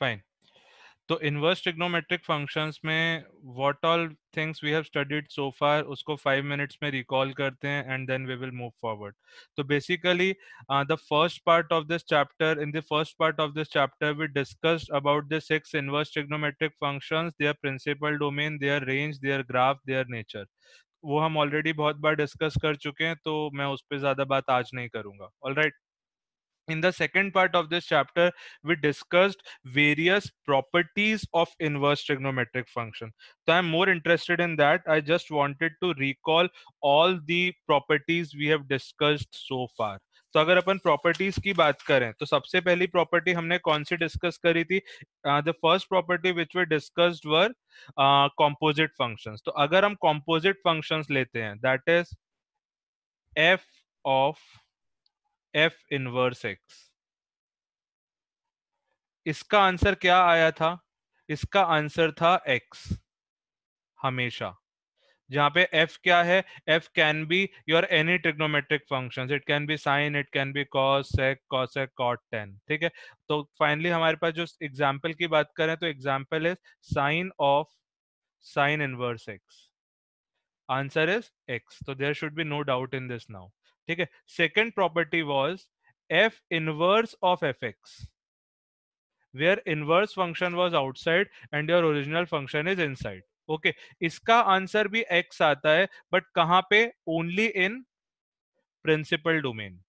Fine तो inverse trigonometric functions में what all things we have studied so far उसको five minutes में recall करते हैं and then we will move forward तो basically the first part of this chapter in the first part of this chapter we discussed about the six inverse trigonometric functions their principal domain their range their graph their nature वो हम already बहुत बार discuss कर चुके हैं तो मैं उस पर ज्यादा बात आज नहीं करूंगा all right in the second part of this chapter we discussed various properties of inverse trigonometric function so i'm more interested in that i just wanted to recall all the properties we have discussed so far तो अगर अपन properties की बात करें तो सबसे पहली property हमने कौन सी डिस्कस करी थी the first property which f discussed were composite functions तो अगर हम कॉम्पोजिट फंक्शंस लेते हैं that is f of f inverse x इसका आंसर क्या आया था इसका आंसर था एक्स हमेशा जहां पे f क्या है f can be your any trigonometric functions it can be sine it can be cos cos cos tan ठीक है तो फाइनली हमारे पास जो एग्जांपल की बात करें तो example is sine of sine inverse x answer is x तो there should be no doubt in this now ठीक है second property was f inverse of f x where inverse function was outside and your original function is inside okay इसका answer भी x आता है but कहां पे only in principal domain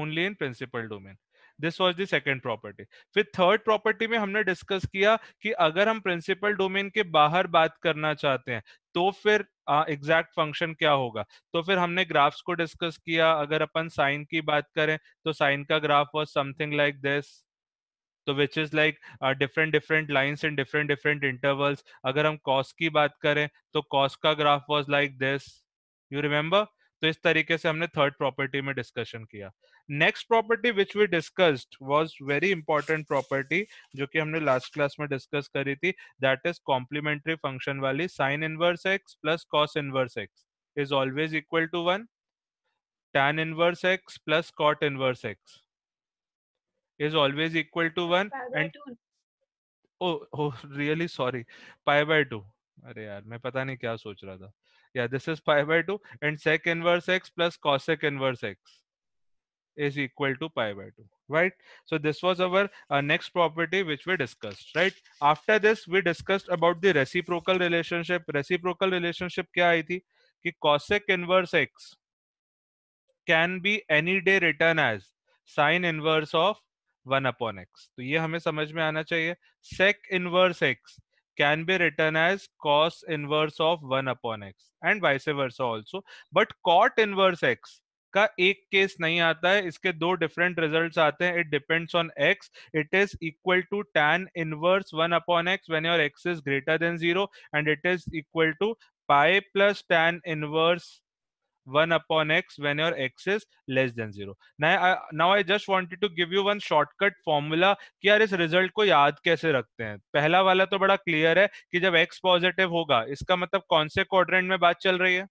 only in principal domain this was the second property फिर third property में हमने discuss किया कि अगर हम प्रिंसिपल डोमेन के बाहर बात करना चाहते हैं तो फिर एग्जैक्ट फंक्शन क्या होगा तो फिर हमने ग्राफ्स को डिस्कस किया अगर अपन साइन की बात करें तो साइन का graph was something like this तो which is like different different lines in different different intervals अगर हम कॉस की बात करें तो कॉस का graph was like this you remember तो इस तरीके से हमने थर्ड प्रॉपर्टी में डिस्कशन किया next property which we discussed was very important property जो कि हमने लास्ट क्लास में डिस्कस करी थी दैट इज कॉम्प्लीमेंट्री फंक्शन वाली sine inverse x plus cos inverse x is always equal to one tan inverse x plus cot inverse x is always equal to one and two. oh oh really sorry pi अरे यार मैं पता नहीं क्या सोच रहा था या this is pi by two and sec inverse x plus cosec inverse x is equal to pi by two right so this was our next property which we discussed right after this we discussed about the reciprocal relationship reciprocal relationship क्या आई थी कि cosec inverse x can be any day written as sine inverse of one upon x तो ये हमें समझ में आना चाहिए सेक inverse x can be written as cos inverse of 1 upon x and vice versa also but cot inverse x ka ek case nahi aata hai iske do different results aate it depends on x it is equal to tan inverse 1 upon x when your x is greater than 0 and it is equal to pi plus tan inverse 1 upon x when your x is less than 0 now I, now I just wanted to give you one shortcut formula कि यार इस result को याद कैसे रखते हैं पहला वाला तो बड़ा क्लियर है कि जब x पॉजिटिव होगा इसका मतलब कौन से क्वाड्रेंट में बात चल रही है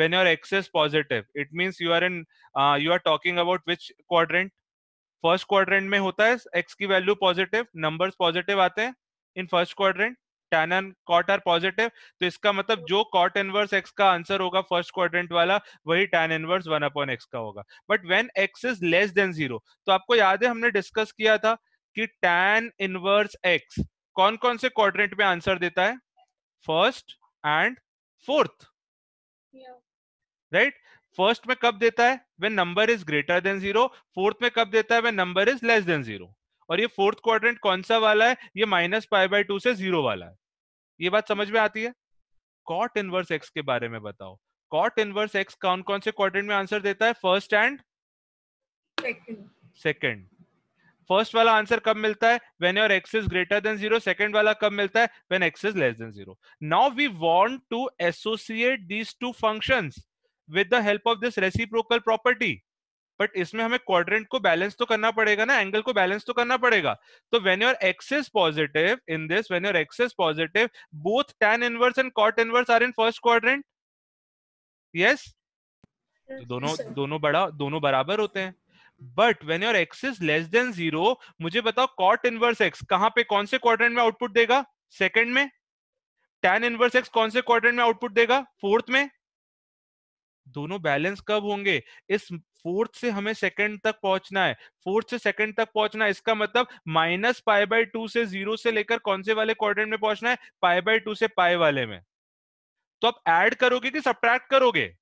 when your x is positive it means you are in uh, you are talking about which quadrant first quadrant में होता है एक्स की वैल्यू पॉजिटिव नंबर्स पॉजिटिव आते हैं in first quadrant tan and cot are positive तो इसका मतलब जो कॉट इनवर्स एक्स का आंसर होगा फर्स्ट क्वाड्रेंट वाला वही tan inverse one upon x का होगा but when x is less than zero तो आपको याद है हमने डिस्कस किया था कि टैन इनवर्स एक्स कौन कौन से क्वाड्रेंट में आंसर देता है first and fourth right first में कब देता है when number is greater than zero fourth में कब देता है when number is less than zero और ये फोर्थ क्वाड्रेंट कौन सा वाला है ये माइनस फाइव बाई टू से जीरो वाला है ये बात समझ में आती है कॉट इनवर्स एक्स के बारे में बताओ कॉट इनवर्स एक्स कौन कौन से क्वाड्रेंट में आंसर देता है फर्स्ट एंड सेकेंड फर्स्ट वाला आंसर कब मिलता है when your x is greater than zero second वाला कब मिलता है when x is less than zero now we want to associate these two functions with the help of this reciprocal property but इसमें हमें quadrant को balance तो करना पड़ेगा ना एंगल को बैलेंस तो करना पड़ेगा तो when your x is positive in this when your x is positive both tan inverse and cot inverse are in first quadrant yes दोनों दोनों बड़ा दोनों बराबर होते हैं but when your x is less than zero मुझे बताओ cot inverse x कहां पे कौन से क्वाड्रेंट में आउटपुट देगा सेकंड में टेन इनवर्स एक्स कौन से क्वाड्रेंट में आउटपुट देगा फोर्थ में दोनों बैलेंस कब होंगे इस फोर्थ से हमें सेकंड तक पहुंचना है फोर्थ से सेकंड तक पहुंचना है इसका मतलब माइनस पाई बाय टू से जीरो से लेकर कौन से वाले क्वाड्रेंट में पहुंचना है पाई बाय टू से पाई वाले में तो आप एड करोगे कि सब्ट्रैक्ट करोगे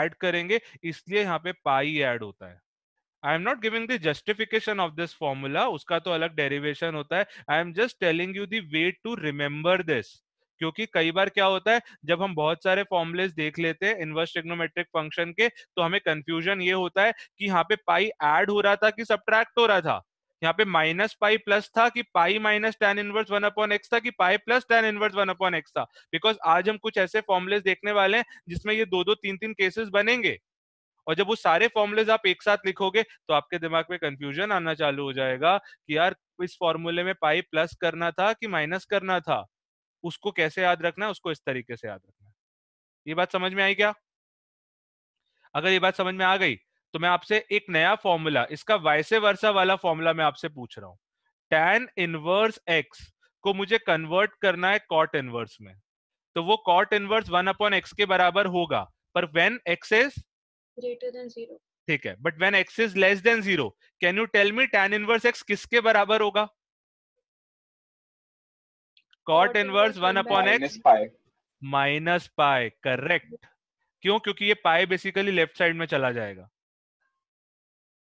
एड करेंगे इसलिए यहाँ पे पाई एड होता है I am not giving the justification of this formula उसका तो अलग डेरिवेशन होता है I am just telling you the way to remember this क्योंकि कई बार क्या होता है जब हम बहुत सारे फॉर्मुलेस देख लेते हैं इनवर्स ट्रिग्नोमेट्रिक फंक्शन के तो हमें कंफ्यूजन ये होता है कि यहाँ पे पाई एड हो रहा था कि सब्ट्रैक्ट हो रहा था यहाँ पे माइनस पाई प्लस था कि pi minus tan inverse one upon x था कि pi plus tan inverse one upon x था बिकॉज आज हम कुछ ऐसे फॉर्मुलेस देखने वाले हैं जिसमें ये दो दो तीन तीन केसेस बनेंगे और जब वो सारे फॉर्मुलेज आप एक साथ लिखोगे तो आपके दिमाग में कंफ्यूजन आना चालू हो जाएगा कि यार इस फॉर्मूले में पाई प्लस करना था कि माइनस करना था उसको कैसे याद रखना है उसको इस तरीके से याद रखना है ये बात समझ में आई क्या अगर ये बात समझ में आ गई तो मैं आपसे एक नया फॉर्मूला इसका वाइसे वर्षा वाला फॉर्मूला मैं आपसे पूछ रहा हूं टैन इनवर्स एक्स को मुझे कन्वर्ट करना है कॉट इनवर्स में तो वो cot inverse one upon x के बराबर होगा पर वेन एक्स इज ग्रेटर ठीक है but when x is less than zero can you tell me tan inverse x किसके बराबर होगा cot inverse one upon x minus pi correct क्यों क्योंकि ये पाए बेसिकली लेफ्ट साइड में चला जाएगा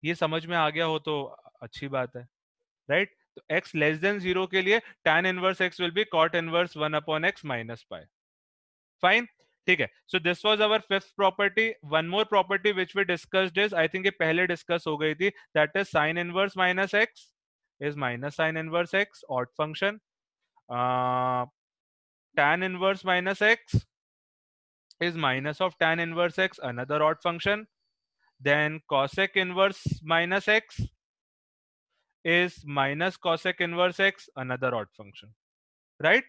ये समझ में आ गया हो तो अच्छी बात है राइट right? तो एक्स लेस देन जीरो के लिए tan inverse x will be cot inverse one upon x minus pi fine ठीक है so this was our fifth property one more property which we discussed is I think ये पहले discuss हो गई थी that is sine inverse minus x is minus sine inverse x odd function tan inverse minus x is minus of tan inverse x, another odd function. Then cosec inverse minus x is minus cosec inverse x, another odd function. Right?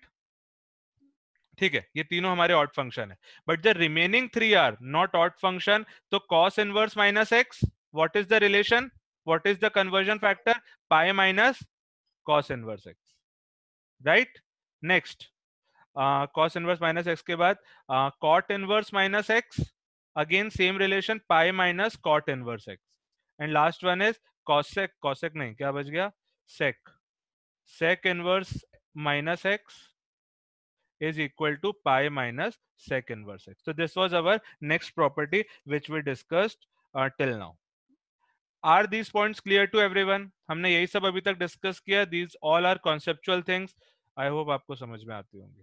ठीक है ये तीनों हमारे odd function है but the remaining three are not odd function तो cos inverse minus x what is the relation what is the conversion factor pi minus cos inverse x right next cos inverse minus x के बाद cot inverse minus x again same relation pi minus cot inverse x and last one is cosec cosec नहीं क्या बच गया sec sec inverse minus x is equal to pi minus sec inverse x. So this was our next property which we discussed uh, till now. Are these point clear to everyone हमने यही सब अभी तक discuss किया these all are conceptual things I hope आपको समझ में आती होंगे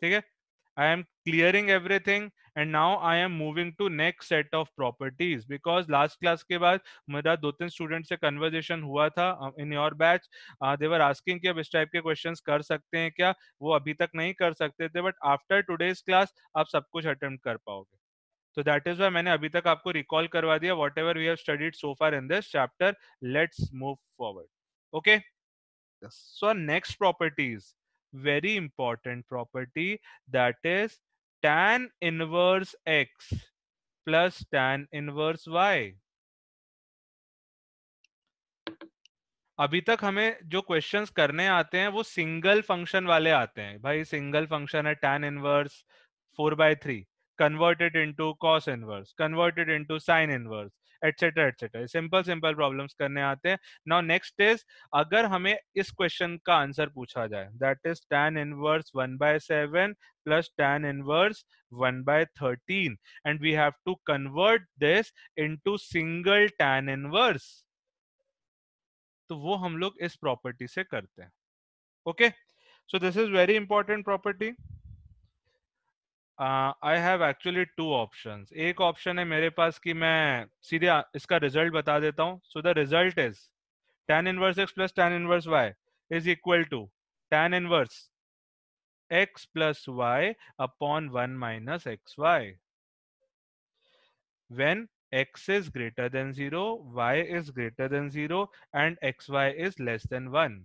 ठीक है I am clearing everything and now I am moving to next set of properties because last class के बाद मेरा दो तीन स्टूडेंट से कन्वर्जेशन हुआ था in your batch they were asking अब इस टाइप के क्वेश्चन कर सकते हैं क्या वो अभी तक नहीं कर सकते थे बट आफ्टर टूडेज क्लास आप सब कुछ अटेम्प्ट कर पाओगे तो दैट इज वाई मैंने अभी तक आपको रिकॉल करवा दिया whatever we have studied so far in this chapter let's move forward okay so next properties very important property that is tan inverse x plus अभी तक हमें जो क्वेश्चंस करने आते हैं वो सिंगल फंक्शन वाले आते हैं भाई सिंगल फंक्शन है tan inverse four by three converted into cos inverse converted into sin inverse et cetera et cetera simple simple problems करने आते हैं नाउ नेक्स्ट इज अगर हमें इस क्वेश्चन का आंसर पूछा जाए that is tan inverse one by seven plus tan inverse 1 by 13 and we have to convert this into single tan inverse तो वो हम लोग इस प्रॉपर्टी से करते हैं okay so this is very important property I have actually two option एक ऑप्शन है मेरे पास कि मैं सीधे इसका रिजल्ट बता देता हूँ so the result is tan inverse x plus tan inverse y is equal to tan inverse x plus y upon one minus x y when x is greater than zero y is greater than zero and x y is less than one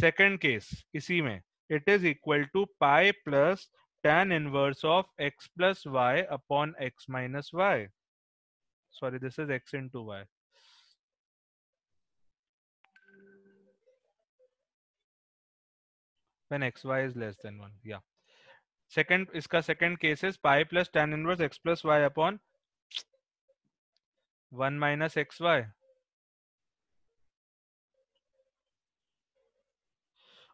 second case इसी में it is equal to pi plus tan inverse of x plus y upon x minus y. Sorry, this is x into y. When x y is less than one, yeah. Second, इसका second case is pi plus tan inverse x plus y upon one minus x y.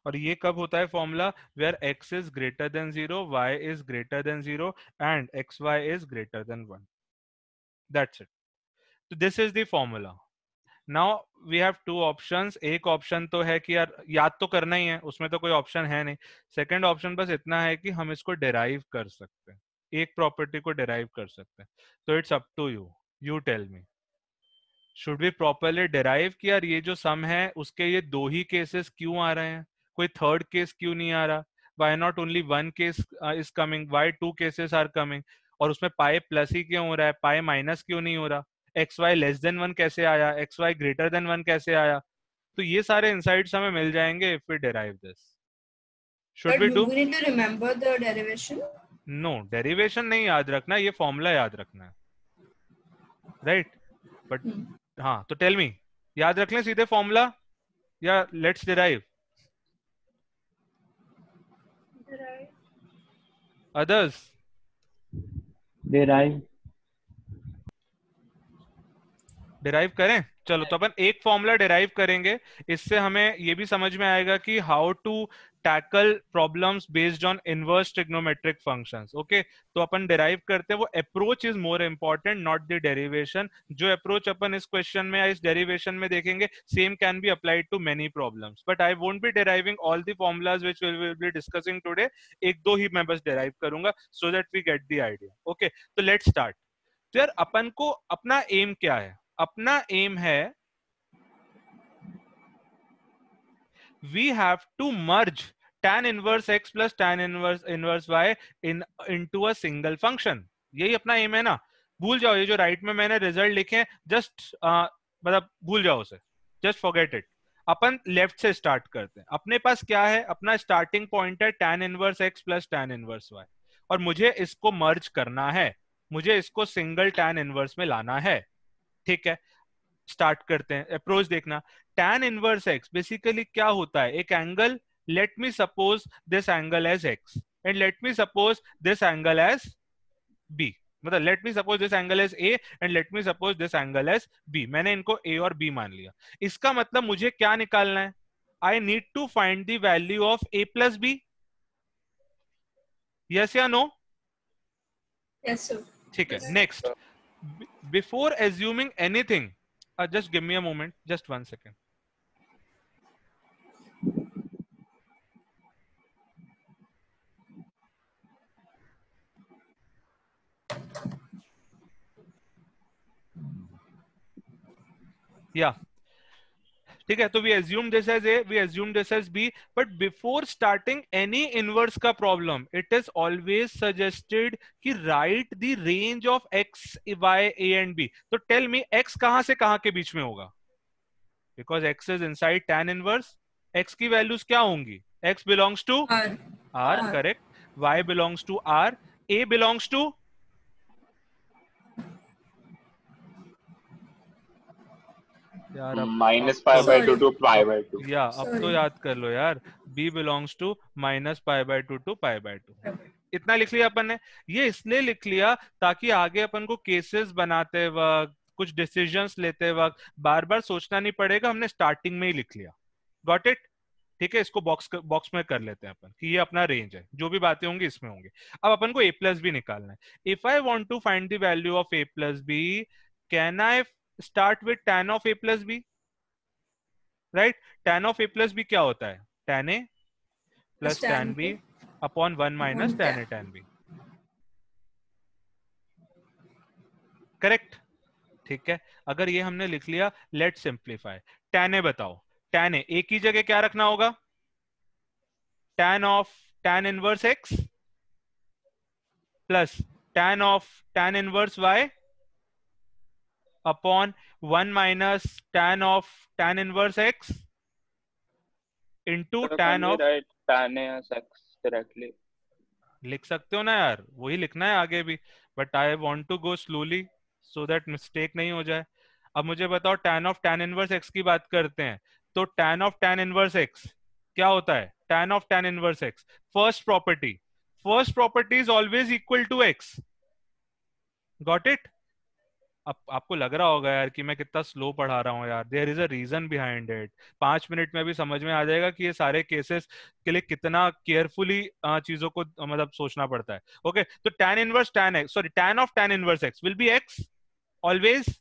और ये कब होता है formula where x is greater than zero y is greater than zero and x y is greater than one that's it तो this is the formula now we have two options एक option तो है कि यार याद तो करना ही है उसमें तो कोई ऑप्शन है नहीं सेकंड ऑप्शन बस इतना है कि हम इसको डेराइव कर सकते हैं एक प्रॉपर्टी को डेराइव कर सकते हैं तो it's up to you you tell me should be properly derive कि यार ये जो सम है उसके ये दो ही केसेस क्यों आ रहे हैं कोई थर्ड केस क्यों नहीं आ रहा why not only one case is coming why two cases are coming और उसमें पाए प्लस ही क्यों हो रहा है पाए माइनस क्यों नहीं हो रहा x y less than one कैसे आया x y greater than one कैसे आया तो ये सारे इनसाइट हमें मिल जाएंगे if we derive this should But we do we need to remember no derivation नहीं याद रखना ये फॉर्मूला याद रखना है राइट बट hmm. हाँ तो टेल मी याद रख लें सीधे फॉर्मूला या let's derive Others? Derive. Derive करें चलो तो अपन एक फॉर्मूला डिराइव करेंगे इससे हमें ये भी समझ में आएगा कि how to tackle problems based on inverse trigonometric functions okay तो अपन derive करते हैं वो approach is more important not the derivation जो approach अपन इस question में या इस derivation में देखेंगे same can be applied to many problems but I won't be deriving all the formulas which we will be discussing today एक दो ही मैं बस derive करूंगा so that we get the idea okay तो let's start तो यार अपन को अपना aim क्या है अपना aim है we have to merge tan inverse x plus tan inverse inverse y in into a single function. yahi apna aim hai na bhul jao ye jo right mein maine result likhe just matlab bhul jao use just forget it अपन left से start करते हैं अपने पास क्या है अपना starting point है tan inverse x plus tan inverse y और मुझे इसको मर्ज करना है मुझे इसको सिंगल टेन इनवर्स में लाना है ठीक है स्टार्ट करते हैं अप्रोच देखना टैन इनवर्स एक्स बेसिकली क्या होता है एक angle let me suppose this angle as x and let me suppose this angle as b मतलब let me suppose this angle as a and let me suppose this angle as b मैंने इनको ए और B मान लिया इसका मतलब मुझे क्या निकालना है I need to find the value of A plus b yes या नो यस ठीक है next before assuming anything Uh, just give me a moment. Just one second. Yeah. ठीक है तो we assume this as a we assume this as b but before starting any inverse का problem it is always suggested कि right the range of x y a and b तो tell me x कहां से कहां के बीच में होगा because x is inside tan inverse x की वैल्यूज क्या होंगी x belongs to R correct y belongs to R a belongs to यार अब minus pi by two to pi by two या अब तो याद कर लो यार b belongs to minus pi by two to pi by two इतना लिख लिया अपन ने ये इसलिए लिख लिया ताकि आगे अपन को केसेस बनाते वक्त कुछ डिसीजन लेते वक्त बार बार सोचना नहीं पड़ेगा हमने स्टार्टिंग में ही लिख लिया गॉट इट ठीक है इसको बॉक्स बॉक्स में कर लेते हैं अपन कि ये अपना रेंज है जो भी बातें होंगी इसमें होंगी अब अपन को ए प्लस बी निकालना है if I want to find the value of A plus b can I start with tan of A plus b right tan of A plus b क्या होता है tan a plus tan b upon one minus tan a tan b correct ठीक है अगर ये हमने लिख लिया लेट सिंप्लीफाई टेन ए बताओ टेन ए एक ही जगह क्या रखना होगा tan of tan inverse x plus tan of tan inverse y upon one minus tan of tan inverse x into tan of tan x directly लिख सकते हो ना यार वही लिखना है आगे भी but I want to go slowly so that mistake नहीं हो जाए अब मुझे बताओ tan of tan inverse x की बात करते हैं तो tan of tan inverse x क्या होता है tan of tan inverse x first property first property is always equal to x got it आप, आपको लग रहा होगा यार कि मैं कितना स्लो पढ़ा रहा हूँ यार there is a reason behind it पांच मिनट में भी समझ में आ जाएगा कि ये सारे केसेस के लिए कितना केयरफुली चीजों को मतलब सोचना पड़ता है ओके तो tan inverse tan x sorry tan of tan inverse x will be x always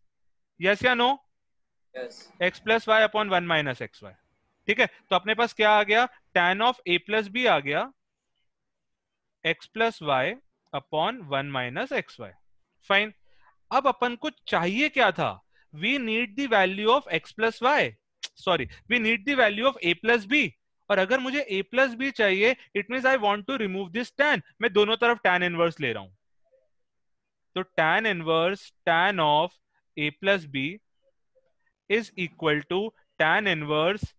yes या no x plus y upon one minus x y ठीक है तो अपने पास क्या आ गया tan of A plus b आ गया x plus y upon one minus x y fine अब अपन को चाहिए क्या था we need the value of x plus y sorry we need the value of A plus b और अगर मुझे ए प्लस बी चाहिए it mean I want to remove this tan मैं दोनों तरफ टैन इनवर्स ले रहा हूं तो tan inverse tan of A plus B is equal to tan inverse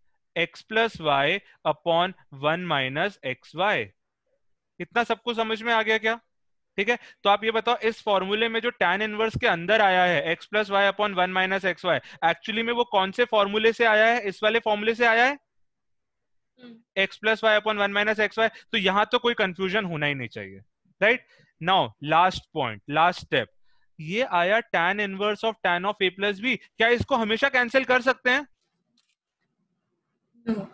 x plus y upon one minus x y इतना सबको समझ में आ गया क्या ठीक है तो आप ये बताओ इस फॉर्मूले में जो टेन इनवर्स के अंदर आया है x plus y upon one minus x y actually में वो कौन से फॉर्मूले से आया है इस वाले फॉर्मूले से आया है x plus y upon one minus x y तो यहां तो कोई कंफ्यूजन होना ही नहीं चाहिए right now last point last step ये आया tan inverse of tan of A plus b क्या इसको हमेशा कैंसिल कर सकते हैं no.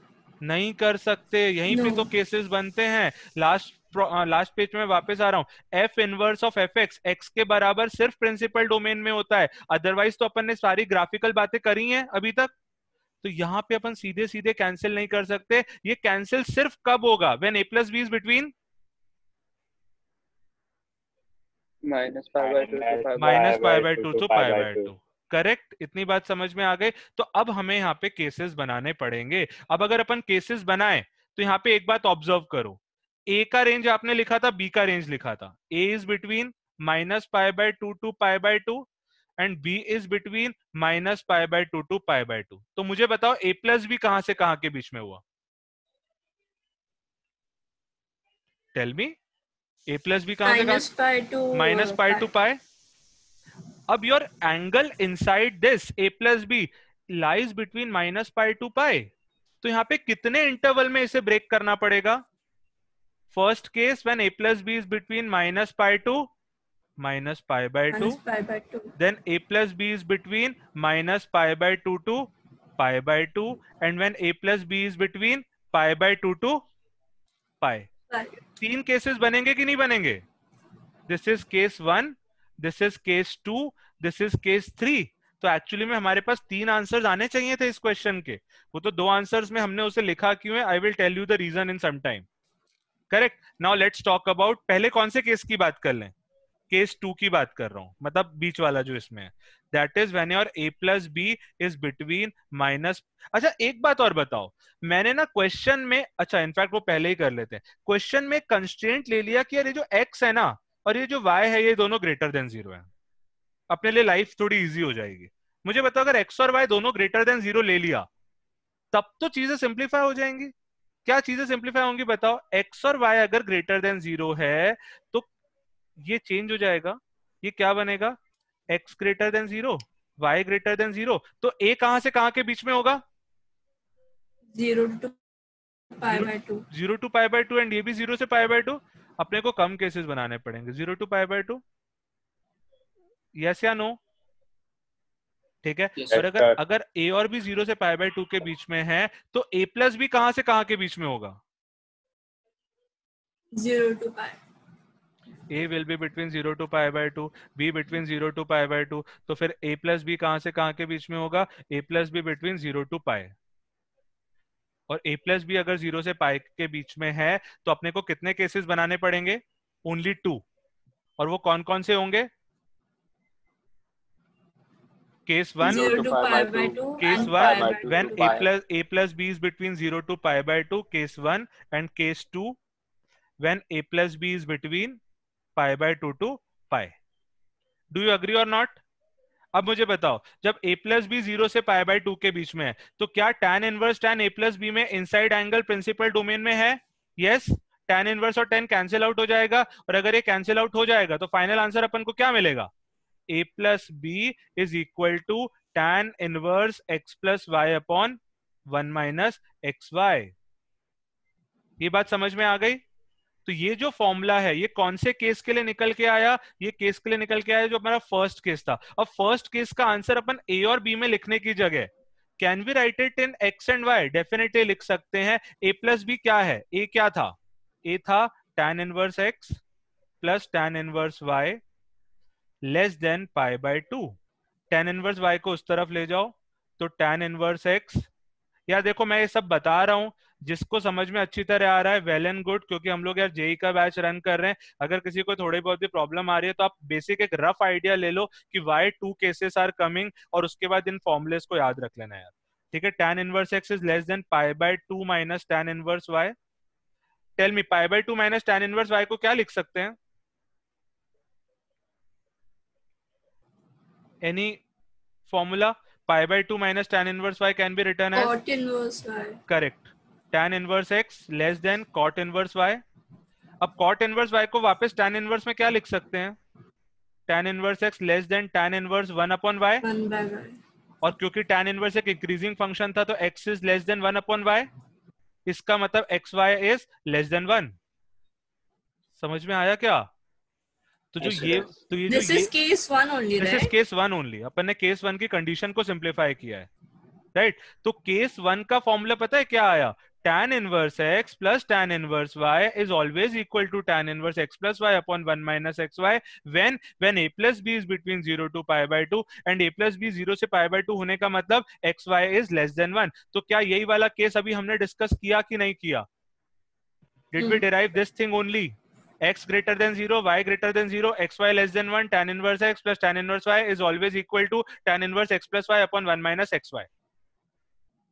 नहीं कर सकते यहीं no. पे तो केसेस बनते हैं लास्ट लास्ट हाँ, पेज में वापस आ रहा हूँ f inverse of f x x के बराबर सिर्फ प्रिंसिपल डोमेन में होता है अदरवाइज तो अपन ने सारी ग्राफिकल बातें करी हैं अभी तक तो यहाँ पे अपन सीधे सीधे कैंसिल नहीं कर सकते ये कैंसिल सिर्फ कब होगा when A plus B is between minus five by two to five by two correct इतनी बात समझ में आ गई तो अब हमें यहाँ पे केसेस बनाने पड़ेंगे अब अगर अपन केसेस बनाए तो यहाँ पे एक बात ऑब्जर्व करो ए का रेंज आपने लिखा था बी का रेंज लिखा था a is between minus pi by two to pi by two and b is between minus pi by two to pi by two तो मुझे बताओ ए प्लस बी कहां से कहां के बीच में हुआ tell me a plus b कहां से माइनस पाई टू पाई अब your angle inside this a plus b lies between minus pi to pi तो यहाँ पे कितने इंटरवल में इसे ब्रेक करना पड़ेगा first case when a plus b is between minus pi to minus pi by, minus 2. pi by 2 then a plus b is between minus pi by 2 to pi by 2 and when a plus b is between pi by 2 to pi तीन cases बनेंगे कि नहीं बनेंगे this is case one this is case two this is case three तो actually में हमारे पास तीन answers आने चाहिए थे इस क्वेश्चन के वो तो दो आंसर्स में हमने उसे लिखा क्यों है I will tell you the reason in some time correct now let's talk about पहले कौन से केस की बात कर लें केस टू की बात कर रहा हूं मतलब बीच वाला जो इसमें है that is when your a plus B is between minus अच्छा एक बात और बताओ मैंने ना क्वेश्चन में अच्छा इनफैक्ट वो पहले ही कर लेते हैं क्वेश्चन में कंस्टेंट ले लिया कि यार ये जो एक्स है ना और ये जो वाई है ये दोनों ग्रेटर देन जीरो है अपने लिए लाइफ थोड़ी इजी हो जाएगी मुझे बताओ अगर एक्स और वाई दोनों ग्रेटर देन जीरो ले लिया तब तो चीजें सिंप्लीफाई हो जाएंगी क्या चीजें सिंप्लीफाई होंगी बताओ एक्स और वाई अगर ग्रेटर देन जीरो है तो ये चेंज हो जाएगा ये क्या बनेगा x greater than zero y greater than zero तो ए कहां से कहां के बीच में होगा zero to by two zero to pi by two and ये भी जीरो से पाई बाय टू अपने को कम केसेस बनाने पड़ेंगे zero to pi by two yes या नो ठीक है और अगर अगर ए और बी जीरो से पाई बाय टू के बीच में है तो ए प्लस बी कहां से कहां के बीच में होगा zero to pi a will be between zero to pi by two b between zero to pi by two तो फिर ए प्लस बी कहां से कहां के बीच में होगा a plus b between zero to pi और ए प्लस बी अगर जीरो से पाई के बीच में है तो अपने को कितने केसेस बनाने पड़ेंगे ओनली टू और वो कौन कौन से होंगे case 1 0 to, to pi, pi by 2, 2 case 1 by 2 when a plus a plus b is between 0 to pi by 2 case 1 and case 2 when a plus b is between pi by 2 to pi do you agree or not अब मुझे बताओ जब a plus b zero से पाई by to के बीच में है तो क्या tan inverse tan a plus b में इनसाइड एंगल प्रिंसिपल डोमेन में है यस yes? tan इनवर्स और tan कैंसिल आउट हो जाएगा और अगर ये कैंसिल आउट हो जाएगा तो फाइनल आंसर अपन को क्या मिलेगा a plus b is equal to tan inverse x plus y upon one minus x y ये बात समझ में आ गई तो ये जो फॉर्मूला है ये कौन से केस के लिए निकल के आया ये केस के लिए निकल के आया जो हमारा फर्स्ट केस था अब फर्स्ट केस का आंसर अपन ए और बी में लिखने की जगह can we write it in x and y definitely लिख सकते हैं ए प्लस बी क्या है ए क्या था ए था tan inverse x plus tan inverse y less than pi by two tan inverse y को उस तरफ ले जाओ तो टेन इनवर्स एक्स यार देखो मैं ये सब बता रहा हूँ जिसको समझ में अच्छी तरह आ रहा है वेल एंड गुड क्योंकि हम लोग यार जेई e का बैच रन कर रहे हैं अगर किसी को थोड़ी बहुत भी प्रॉब्लम आ रही है तो आप बेसिक एक रफ आइडिया ले लो कि why two cases are coming और उसके बाद इन फॉर्मुलेस को याद रख लेना यार ठीक है tan inverse x is less than pi by two minus tan inverse y tell me pi by two minus tan inverse y को क्या लिख सकते हैं any formula pi by 2 minus tan inverse y can be written as cot inverse y correct tan inverse x less than cot inverse y अब cot inverse y को वापस tan inverse में क्या लिख सकते हैं tan inverse x less than tan inverse 1 upon y 1 by y और क्योंकि tan inverse एक increasing function था तो x is less than 1 upon y इसका मतलब xy is less than 1 समझ में आया क्या तो जो ये तो ये this is case one only this is case one only अपन ने केस वन की कंडीशन को सिंप्लीफाई किया है राइट right? तो केस वन का फॉर्मूला पता है क्या आया tan inverse x plus tan inverse y is always equal to tan inverse x प्लस y upon one minus x y when when A plus B is between zero to pi by two and A plus b zero से pi by two होने का मतलब x y is less than one तो क्या यही वाला case अभी हमने डिस्कस किया कि नहीं किया did we derive this thing only x greater than 0 y greater than 0 xy less than 1 tan inverse x plus tan inverse y is always equal to tan inverse x plus y upon 1 minus xy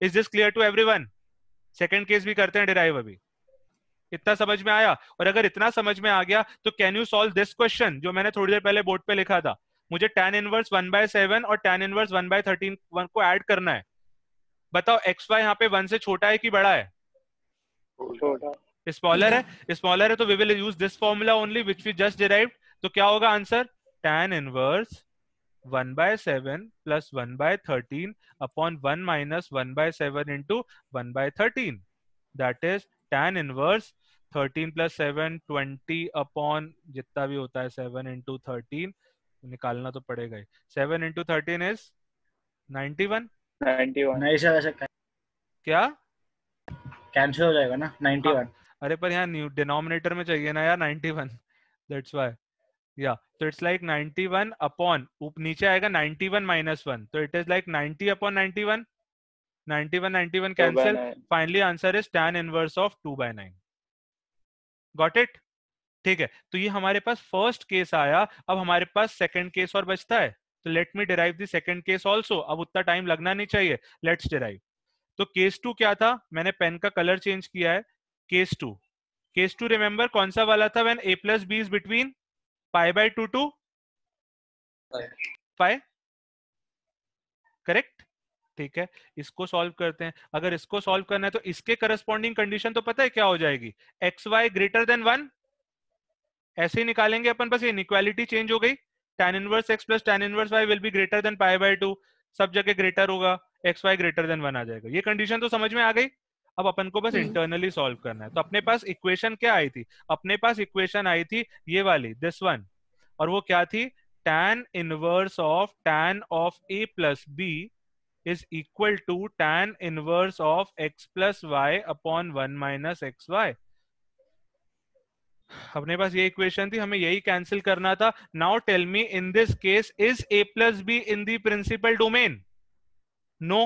is this clear to everyone second case bhi karte hain derive abhi इतना समझ में आया और अगर इतना समझ में आ गया तो can you solve this question जो मैंने थोड़ी देर पहले बोर्ड पे लिखा था मुझे tan inverse 1 by 7 और tan inverse 1 बाय थर्टीन को ऐड करना है बताओ एक्स वाई यहाँ पे 1 से छोटा है कि बड़ा है छोटा स्मॉलर hmm. है स्मॉलर है तो we will use this formula only which we just derive तो क्या होगा answer tan inverse one by seven plus one by thirteen upon one minus one by seven into one by thirteen that is tan inverse thirteen plus seven twenty upon जितना भी होता है seven into thirteen निकालना तो पड़ेगा ही seven into thirteen is ninety one क्या cancel हो जाएगा ना नाइनटी वन अरे पर यहाँ डिनोमिनेटर में चाहिए ना यार 91 वन दैट्स वाई या तो इट्स लाइक 91 वन अपॉन नीचे आएगा 91 वन माइनस वन तो it is like 90 upon 91 one ninety one ninety one cancel finally answer is tan inverse of two by nine got it ठीक है तो ये हमारे पास फर्स्ट केस आया अब हमारे पास सेकंड केस और बचता है तो let me derive the second case also अब उतना टाइम लगना नहीं चाहिए लेट्स डिराइव तो केस टू क्या था मैंने पेन का कलर चेंज किया है case two case two remember कौन सा वाला था when A plus B is between pi by two to five correct ठीक है इसको सॉल्व करते हैं अगर इसको सॉल्व करना है तो इसके करस्पॉन्डिंग कंडीशन तो पता है क्या हो जाएगी x y greater than one ऐसे ही निकालेंगे अपन बस ये इनक्वालिटी चेंज हो गई tan inverse x plus tan inverse y will be greater than pi by two सब जगह ग्रेटर होगा x y greater than one आ जाएगा ये कंडीशन तो समझ में आ गई अब अपन को बस इंटरनली हम्म। सॉल्व करना है तो अपने पास इक्वेशन क्या आई थी अपने पास इक्वेशन आई थी ये वाली दिस वन और वो क्या थी tan inverse of tan of A plus B is equal to tan inverse of x plus y upon one minus x y अपने पास ये इक्वेशन थी हमें यही कैंसिल करना था now tell me in this case is A plus B in the principal domain no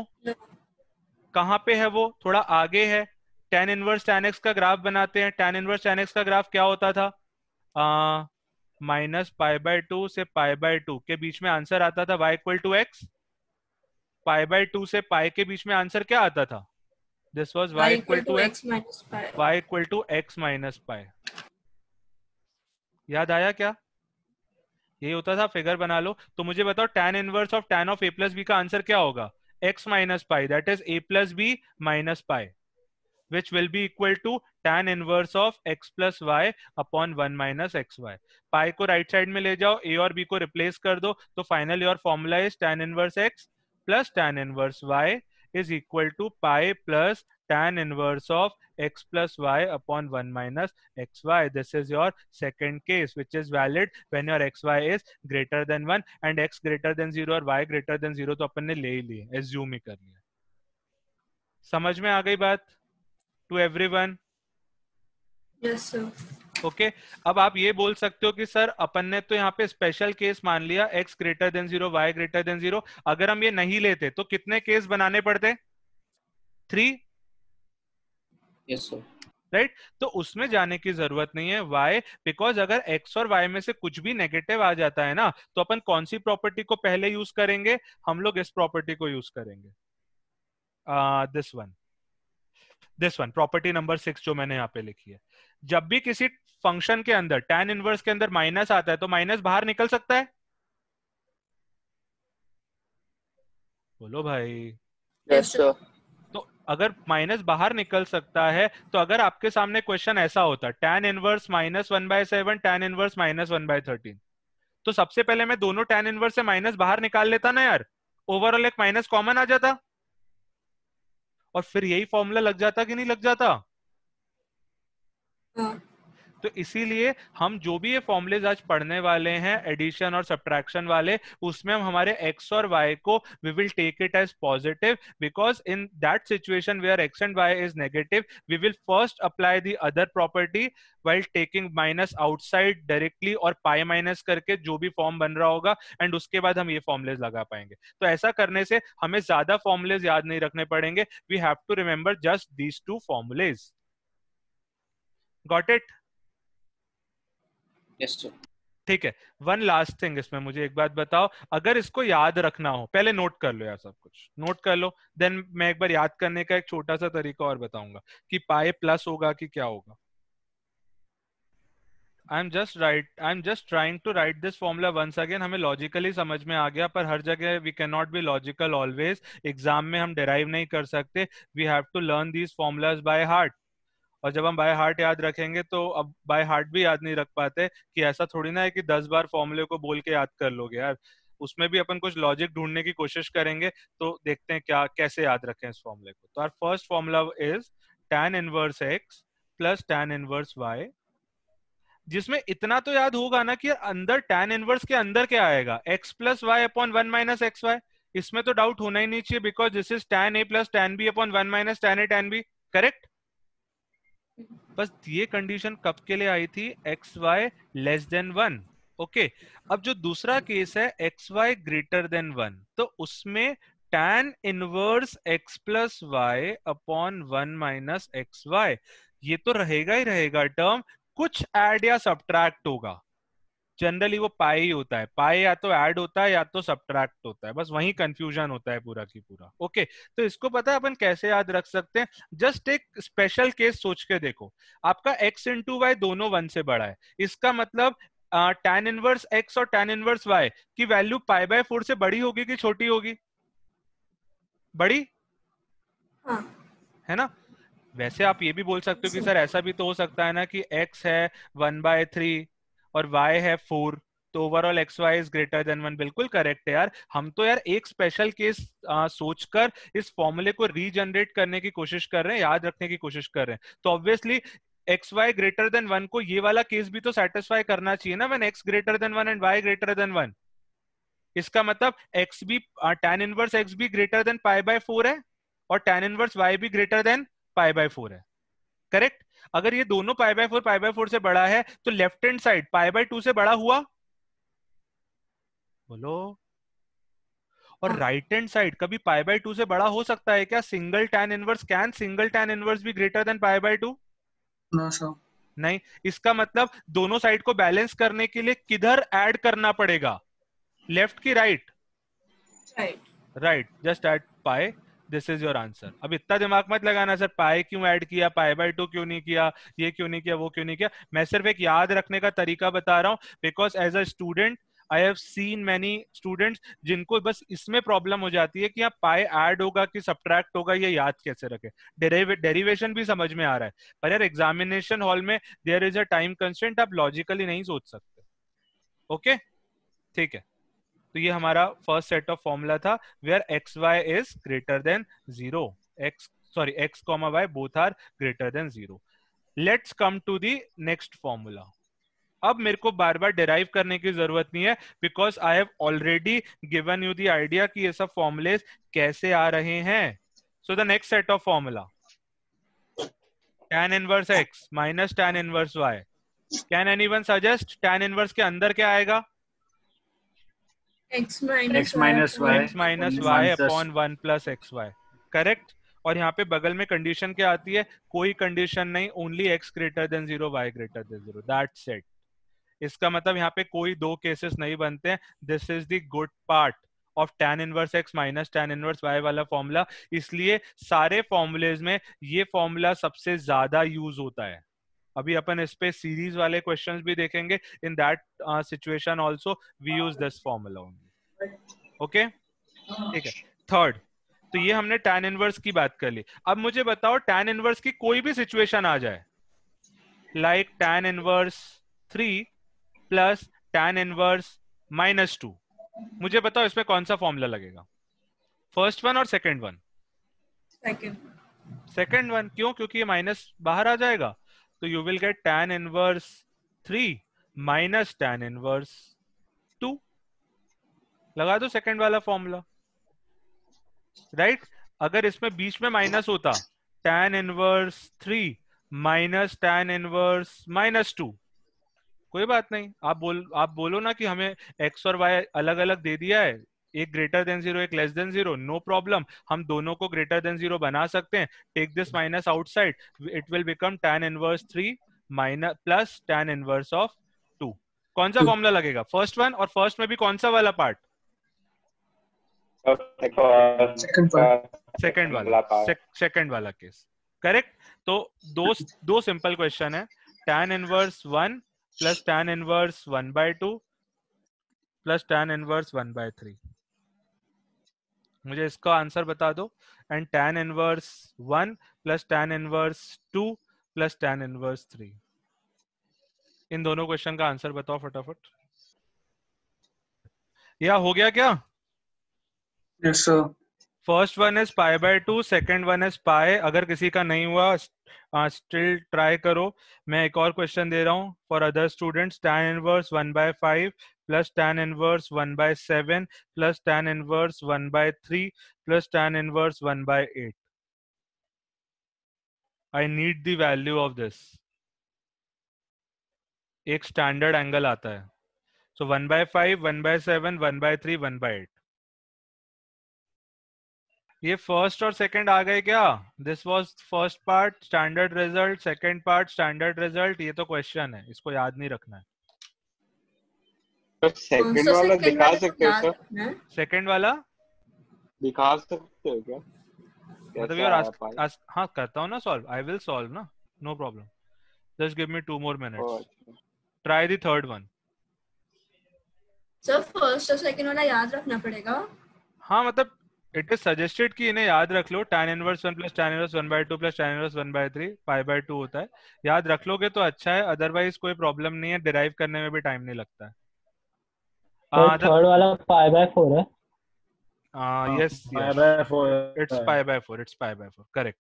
कहाँ पे है वो थोड़ा आगे है टेन इनवर्स टेन एक्स का ग्राफ बनाते हैं टेन इनवर्स टेन एक्स का ग्राफ क्या होता था माइनस पाई बाय टू से पाई बाय टू के बीच में आंसर आता था y equal to x pi by two से पाई के बीच में आंसर क्या आता था this was y equal to x y equal to x minus pi याद आया क्या यही होता था फिगर बना लो तो मुझे बताओ tan inverse of tan of A plus B का आंसर क्या होगा x minus pi that is a plus b minus pi which will be equal to tan inverse of x plus y upon 1 minus xy. pi ko right side mein le jao a aur b ko replace kar do तो final your formula is tan inverse x plus tan inverse y is equal to pi plus tan inverse of x plus y upon 1 minus xy. This is your second case, which is valid when your xy is greater than 1 and x greater than 0 or y greater than 0 to apne le hi liye assume hi ही कर samajh mein aa gayi baat to everyone yes sir okay okay, अब आप ये बोल सकते हो कि sir अपन ने तो यहाँ पे स्पेशल केस मान लिया x greater than zero y greater than zero अगर हम ये नहीं लेते तो कितने केस बनाने पड़ते थ्री yes, राइट right? तो उसमें जाने की जरूरत नहीं है वाई बिकॉज अगर एक्स और वाई में से कुछ भी नेगेटिव आ जाता है ना तो अपन कौन सी प्रॉपर्टी को पहले यूज करेंगे हम लोग इस प्रॉपर्टी को यूज करेंगे this one this one property number six जो मैंने यहाँ पे लिखी है जब भी किसी फंक्शन के अंदर टेन इनवर्स के अंदर माइनस आता है तो माइनस बाहर निकल सकता है बोलो भाई yes, sir. अगर माइनस बाहर निकल सकता है तो अगर आपके सामने क्वेश्चन ऐसा होता tan inverse minus one by seven tan inverse minus one by thirteen तो सबसे पहले मैं दोनों टेन इनवर्स से माइनस बाहर निकाल लेता ना यार ओवरऑल एक माइनस कॉमन आ जाता और फिर यही फॉर्मूला लग जाता कि नहीं लग जाता हाँ। तो इसीलिए हम जो भी ये फॉर्मुलेज आज पढ़ने वाले हैं एडिशन और सब्ट्रैक्शन वाले उसमें हम हमारे एक्स और वाई को we will take it as positive because in that situation we are x and y is negative we will first apply the other property while taking minus outside directly और pi minus करके जो भी form बन रहा होगा and उसके बाद हम ये फॉर्मुलेज लगा पाएंगे तो ऐसा करने से हमें ज्यादा फॉर्मुलेज याद नहीं रखने पड़ेंगे we have to remember just these two formulas got it yes, ठीक है वन लास्ट थिंग इसमें मुझे एक बात बताओ अगर इसको याद रखना हो पहले नोट कर लो यार सब कुछ नोट कर लो देन मैं एक बार याद करने का एक छोटा सा तरीका और बताऊंगा कि पाए प्लस होगा कि क्या होगा I am just write I am just trying to write this formula once again हमें लॉजिकली समझ में आ गया पर हर जगह we can not be logical always exam में हम डेराइव नहीं कर सकते we have to learn these formulas by heart और जब हम बाय हार्ट याद रखेंगे तो अब बाय हार्ट भी याद नहीं रख पाते कि ऐसा थोड़ी ना है कि दस बार फॉर्मूले को बोल के याद कर लोगे यार उसमें भी अपन कुछ लॉजिक ढूंढने की कोशिश करेंगे तो देखते हैं क्या कैसे याद रखें इस फॉर्मूले को तो our first formula is tan inverse x plus tan inverse y जिसमें इतना तो याद होगा ना कि अंदर टेन इनवर्स के अंदर क्या आएगा x plus y upon one minus x y इसमें तो डाउट होना ही नहीं चाहिए because this is tan A plus tan B upon one minus tan A tan B correct बस ये कंडीशन कब के लिए आई थी x y less than one okay अब जो दूसरा केस है x y greater than one तो उसमें tan inverse x plus y upon one minus x y ये तो रहेगा ही रहेगा टर्म कुछ एड या सब्ट्रैक्ट होगा जनरली वो पाए ही होता है पाए या तो ऐड होता है या तो सब्ट्रैक्ट होता है बस वही कंफ्यूजन होता है पूरा की पूरा ओके okay, तो इसको पता है अपन कैसे याद रख सकते हैं जस्ट एक स्पेशल केस सोच के देखो आपका एक्स इंटू वाई दोनों वन से बड़ा है इसका मतलब टेन इनवर्स एक्स और टेन इनवर्स वाई की वैल्यू पाई बाय फोर से बड़ी होगी कि छोटी होगी बड़ी हाँ. है ना वैसे आप ये भी बोल सकते हो कि सर ऐसा भी तो हो सकता है ना कि x है वन बाय थ्री और वाई है फोर तो overall x y is greater than one बिल्कुल करेक्ट है यार हम तो यार एक स्पेशल केस सोचकर इस फॉर्मूले को रीजनरेट करने की कोशिश कर रहे हैं याद रखने की कोशिश कर रहे हैं तो obviously x y greater than one को ये वाला केस भी तो सेटिस्फाई करना चाहिए ना when x greater than one and y greater than one इसका मतलब एक्स भी टेन इनवर्स एक्स भी greater than pi by four है और टेन इनवर्स वाई भी greater than pi by four है करेक्ट अगर ये दोनों pi by four pi by four से बड़ा है तो left hand side pi by two से बड़ा हुआ बोलो और राइट हैंड साइड कभी पाई बाय टू से बड़ा हो सकता है क्या single tan inverse can single tan inverse भी greater than pi by two नहीं इसका मतलब दोनों साइड को बैलेंस करने के लिए किधर ऐड करना पड़ेगा लेफ्ट की right right just add pi this is your answer अब इतना दिमाग मत लगाना सर पाए क्यों ऐड किया पाए बाई टू क्यों नहीं किया ये क्यों नहीं किया वो क्यों नहीं किया मैं सिर्फ एक याद रखने का तरीका बता रहा हूँ because as a student I have seen many students जिनको बस इसमें प्रॉब्लम हो जाती है कि आप हाँ, पाए ऐड होगा कि सब्ट्रैक्ट होगा ये याद कैसे रखे डेरिवेशन भी समझ में आ रहा है पर यार एग्जामिनेशन हॉल में there is a time constant आप लॉजिकली नहीं सोच सकते ओके okay? ठीक है तो ये हमारा फर्स्ट सेट ऑफ फॉर्मूला था where x y is greater than zero x sorry x comma y both are greater than zero let's come to the next formula अब मेरे को बार बार डिराइव करने की जरूरत नहीं है because I have already given you the idea कि ये सब फॉर्मूले कैसे आ रहे हैं so the next set of formula tan inverse x minus tan inverse y can anyone suggest tan inverse के अंदर क्या आएगा x minus y x minus y upon one plus x y correct और यहाँ पे बगल में condition क्या आती है कोई कंडीशन नहीं only x greater than zero y greater than zero इसका मतलब यहाँ पे कोई दो केसेस नहीं बनते this is the good part of tan inverse x minus tan inverse y वाला फॉर्मूला इसलिए सारे फॉर्मूलेज में ये फॉर्मूला सबसे ज्यादा यूज होता है अभी अपन इस पे सीरीज वाले क्वेश्चन भी देखेंगे in that situation also we use this formula okay ठीक है थर्ड तो ये हमने टैन इनवर्स की बात कर ली अब मुझे बताओ टैन इनवर्स की कोई भी सिचुएशन आ जाए like tan inverse three plus tan inverse minus two मुझे बताओ इसमें कौन सा फॉर्मूला लगेगा फर्स्ट वन और सेकेंड वन सेकेंड वन क्यों क्योंकि ये माइनस बाहर आ जाएगा तो you will get tan inverse three minus tan inverse two लगा दो सेकंड वाला फॉर्मूला राइट right? अगर इसमें बीच में माइनस होता tan inverse three minus tan inverse minus two कोई बात नहीं आप बोल आप बोलो ना कि हमें एक्स और वाई अलग अलग दे दिया है एक ग्रेटर देन जीरो एक less than zero no problem हम दोनों को ग्रेटर देन जीरो बना सकते हैं take this minus outside it will become tan inverse three minus plus tan inverse of two कौन सा फॉर्मूला लगेगा फर्स्ट वन और फर्स्ट में भी कौन सा वाला पार्ट सेकेंड वाला सेकेंड वाला केस करेक्ट तो दो दो सिंपल क्वेश्चन है tan inverse one plus tan inverse one by two plus tan inverse one by three मुझे इसका आंसर बता दो and tan inverse one plus tan inverse two plus tan inverse three इन दोनों क्वेश्चन का answer बताओ फटाफट या हो गया क्या yes yes, sir first one is pi by two second one is pi अगर किसी का नहीं हुआ स्टिल ट्राई करो मैं एक और क्वेश्चन दे रहा हूँ for other students tan inverse one by five plus tan inverse one by seven plus tan inverse one by three plus tan inverse one by eight I need the value of this एक standard angle आता है so one by five one by seven one by three one by eight ये first और second आ गए क्या this was first part standard result second part standard result ये तो क्वेश्चन है इसको याद नहीं रखना है सेकंड वाला दिखा सकते हो सर सेकंड वाला दिखा सकते हो क्या मतलब हाँ करता हूँ ना सॉल्व आई विल सॉल्व ना no problem just give me two more minute try the third one sir first और सेकंड वाला याद रखना पड़ेगा हाँ मतलब इट इज सजेस्टेड कि इन्हें याद रख लो tan inverse 1 plus tan inverse 1 by 2 plus tan inverse 1 by 3 pi by 2 होता है याद रख लोगे तो अच्छा है अदरवाइज कोई प्रॉब्लम नहीं है डिराइव करने में भी टाइम नहीं लगता है तो uh, थर्ड वाला pi by 4 है हां yes pi by 4 it's pi by 4 it's pi by 4 correct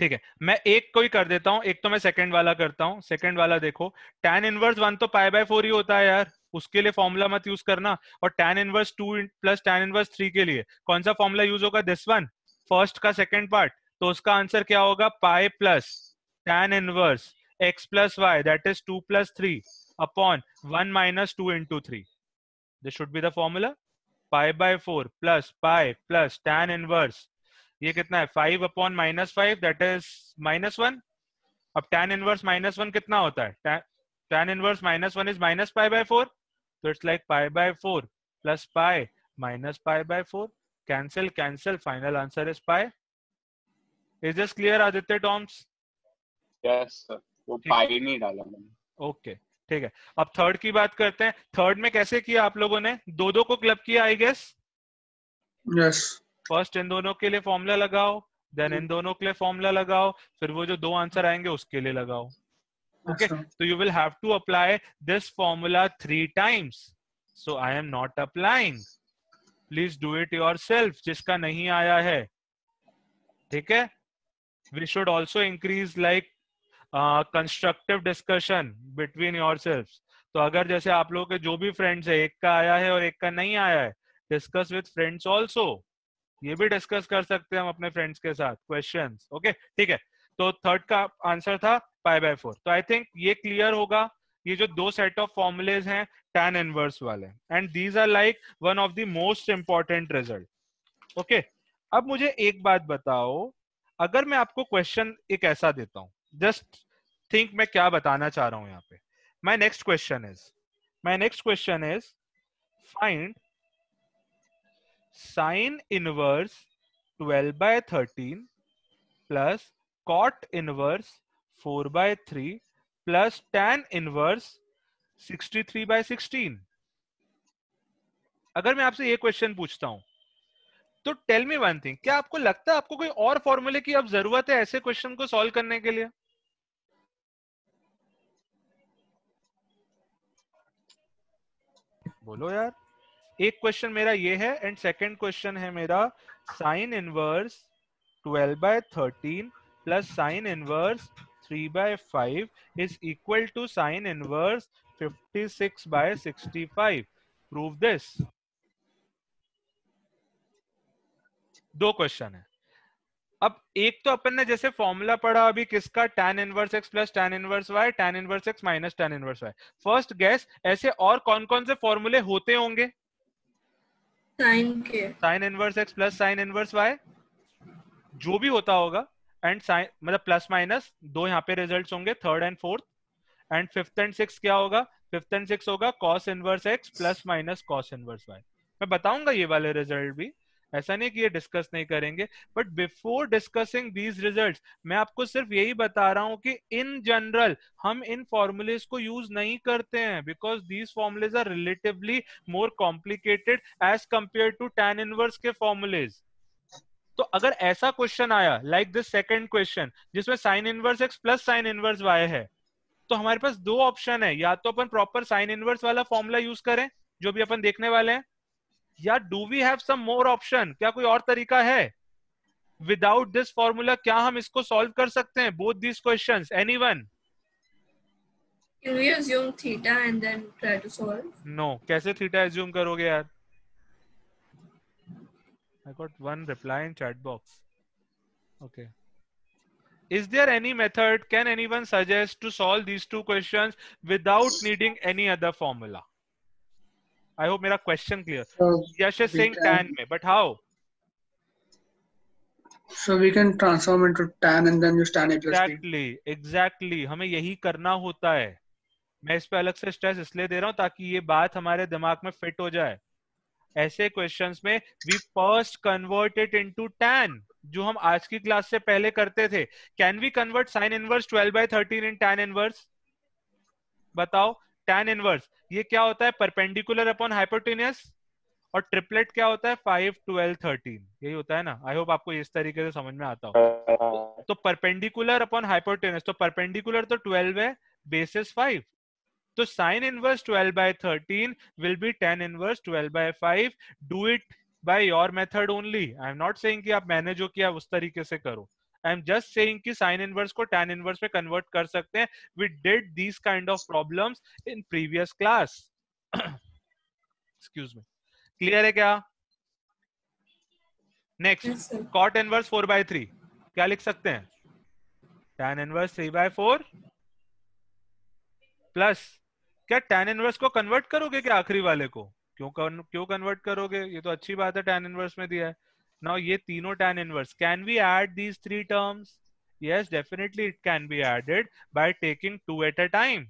ठीक है मैं एक को ही कर देता हूँ एक तो मैं सेकंड वाला करता हूँ सेकंड वाला देखो टेन इनवर्स वन तो पाई बाय फोर ही होता है यार उसके लिए फॉर्मूला मत यूज करना और tan inverse two plus tan inverse three के लिए कौन सा फॉर्मूला यूज होगा दिस वन फर्स्ट का सेकंड पार्ट तो उसका आंसर क्या होगा pi plus tan inverse x plus y that is two plus three upon one minus two into three this should be the formula pi by four plus pi plus tan inverse ये कितना है five upon minus five that is minus one अब tan inverse minus one कितना होता है tan inverse minus one is minus five by four तो it's like five by four plus pi minus five by four cancel cancel final answer is pi is this clear Aditya टॉम्स okay ठीक है अब third की बात करते हैं third में कैसे किया आप लोगों ने दो दो को क्लब किया I guess yes yes. First इन दोनों के लिए फॉर्मूला लगाओ देन इन hmm. दोनों के लिए फॉर्मूला लगाओ फिर वो जो दो आंसर आएंगे उसके लिए लगाओ ओके तो you will have to apply this formula three times so I am not applying please do it your जिसका नहीं आया है ठीक है we should also increase like constructive discussion between yourself तो अगर जैसे आप लोगों के जो भी फ्रेंड्स है एक का आया है और एक का नहीं आया है डिस्कस विथ फ्रेंड्स ऑल्सो ये भी डिस्कस कर सकते हैं हम अपने फ्रेंड्स के साथ क्वेश्चन ओके ठीक है तो थर्ड का आंसर था पाई बाय फोर तो आई थिंक ये क्लियर होगा ये जो दो सेट ऑफ फॉर्मुलेज हैं टेन इनवर्स वाले and these are like one of the most important result okay अब मुझे एक बात बताओ अगर मैं आपको क्वेश्चन एक ऐसा देता हूं जस्ट थिंक मैं क्या बताना चाह रहा हूं यहाँ पे my next question is my next question is find sine inverse 12 by 13 plus cot inverse 4 by 3 plus tan inverse 63 by 16 अगर मैं आपसे ये क्वेश्चन पूछता हूं तो टेल मी वन थिंग क्या आपको लगता है आपको कोई और फॉर्मूले की अब जरूरत है ऐसे क्वेश्चन को सॉल्व करने के लिए बोलो यार एक क्वेश्चन मेरा ये है एंड सेकंड क्वेश्चन है मेरा sine inverse 12 by 13 plus sine inverse 3 by 5 is equal to sine inverse 56 by 65 prove this दो क्वेश्चन है अब एक तो अपन ने जैसे फॉर्मूला पढ़ा अभी किसका tan inverse x plus tan inverse y tan inverse x minus tan inverse y first guess ऐसे और कौन कौन से फॉर्मूले होते होंगे sine inverse x plus sine inverse y जो भी होता होगा एंड साइन मतलब प्लस माइनस दो यहाँ पे रिजल्ट होंगे third and fourth and fifth and six क्या होगा फिफ्थ एंड सिक्स होगा cos inverse x plus minus cos inverse Y मैं बताऊंगा ये वाले रिजल्ट भी ऐसा नहीं कि ये डिस्कस नहीं करेंगे but before discussing these result मैं आपको सिर्फ यही बता रहा हूँ कि इन जनरल हम इन फॉर्मुलेज को यूज नहीं करते हैं because these formulas are relatively more complicated as compare to tan inverse के फॉर्मुलेज तो अगर ऐसा क्वेश्चन आया लाइक दिस सेकेंड क्वेश्चन जिसमें sine inverse x plus sine inverse y है तो हमारे पास दो ऑप्शन है या तो अपन प्रॉपर साइन इनवर्स वाला फॉर्मूला यूज करें जो भी अपन देखने वाले हैं या do we have some more option क्या कोई और तरीका है विदाउट दिस फॉर्मूला क्या हम इसको सॉल्व कर सकते हैं both this question any one know कैसे थीटा एज्यूम करोगे यार? I got one reply in chat box. Okay. is there any method can anyone suggest to solve these two questions without needing any other formula I hope मेरा question clear Yash is saying tan में but how? so we can transform into tan and then use tan a plus exactly exactly हमें यही करना होता है मैं इस पे अलग से स्ट्रेस इसलिए दे रहा हूँ ताकि ये बात हमारे दिमाग में फिट हो जाए ऐसे क्वेश्चंस में we first convert it into tan जो हम आज की क्लास से पहले करते थे can we convert sine inverse 12 by 13 in tan inverse बताओ tan इनवर्स ये क्या होता है परपेंडिकुलर अपॉन हाइपोटेनियस और ट्रिपलेट क्या होता है फाइव ट्वेल्व थर्टीन यही होता है ना आई होप आपको इस तरीके से समझ में आता हो तो परपेंडिकुलर अपॉन हाइपोटेनियस तो परपेंडिकुलर तो ट्वेल्व है बेसिस फाइव तो sine inverse twelve by thirteen will be tan inverse twelve by five do it by your method only I am not saying कि आप मैंने जो किया उस तरीके से करो आई एम जस्ट सेइंग कि साइन इनवर्स को टैन इनवर्स पे कन्वर्ट कर सकते हैं we did these kind of problems in previous class excuse me clear है क्या next cot inverse four by three क्या लिख सकते हैं tan inverse three by four plus क्या टैन इनवर्स को कन्वर्ट करोगे क्या आखिरी वाले को क्यों क्यों कन्वर्ट करोगे ये तो अच्छी बात है टैन इनवर्स में दिया है now ye tino tan inverse can we add these three terms yes definitely it can be added by taking two at a time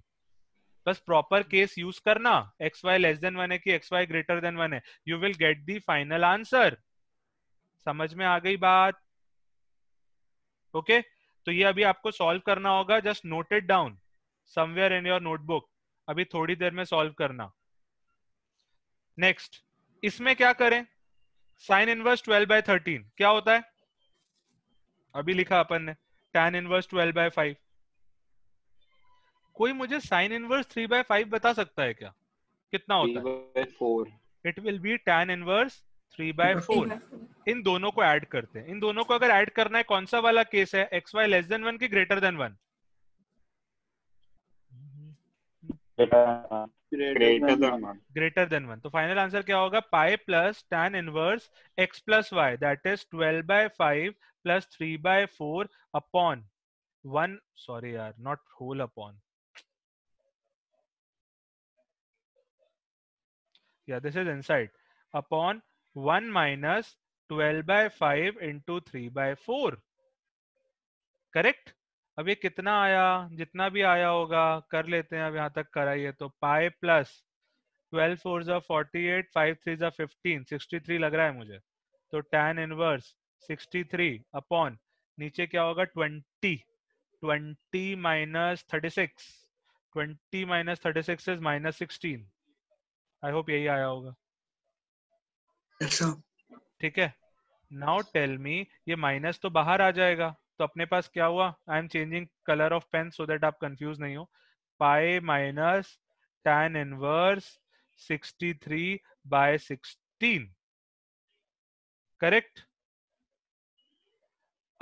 बस प्रॉपर केस यूज करना x y less than one है कि x y greater than one है you will get the final answer समझ में आ गई बात ओके okay? तो ये अभी आपको सॉल्व करना होगा just note it down somewhere in your notebook अभी थोड़ी देर में सॉल्व करना नेक्स्ट इसमें क्या करें sine inverse twelve by thirteen क्या होता है अभी लिखा अपन ने tan inverse twelve by five कोई मुझे sine inverse three by five बता सकता है क्या कितना होता है it will be tan inverse three by four इन दोनों को ऐड करते हैं इन दोनों को अगर ऐड करना है कौन सा वाला केस है x y less than one की greater than one greater than one तो फाइनल आंसर क्या होगा pi plus tan inverse x plus y that is twelve by five plus three by four upon one sorry यार not whole upon या this is inside upon one minus twelve by five into three by four correct अब ये कितना आया जितना भी आया होगा कर लेते हैं अब यहाँ तक कराइए तो पाए प्लस ट्वेल्व फोर जो फोर्टी एट फाइव थ्री जो फिफ्टीन सिक्सटी थ्री लग रहा है मुझे तो tan inverse sixty three upon नीचे क्या होगा twenty twenty minus thirty six twenty minus thirty six is minus sixteen I hope यही आया होगा ठीक है नाउ टेल मी ये माइनस तो बाहर आ जाएगा तो अपने पास क्या हुआ I am changing colour of pen so that आप कंफ्यूज नहीं हो pi minus tan inverse three by sixteen correct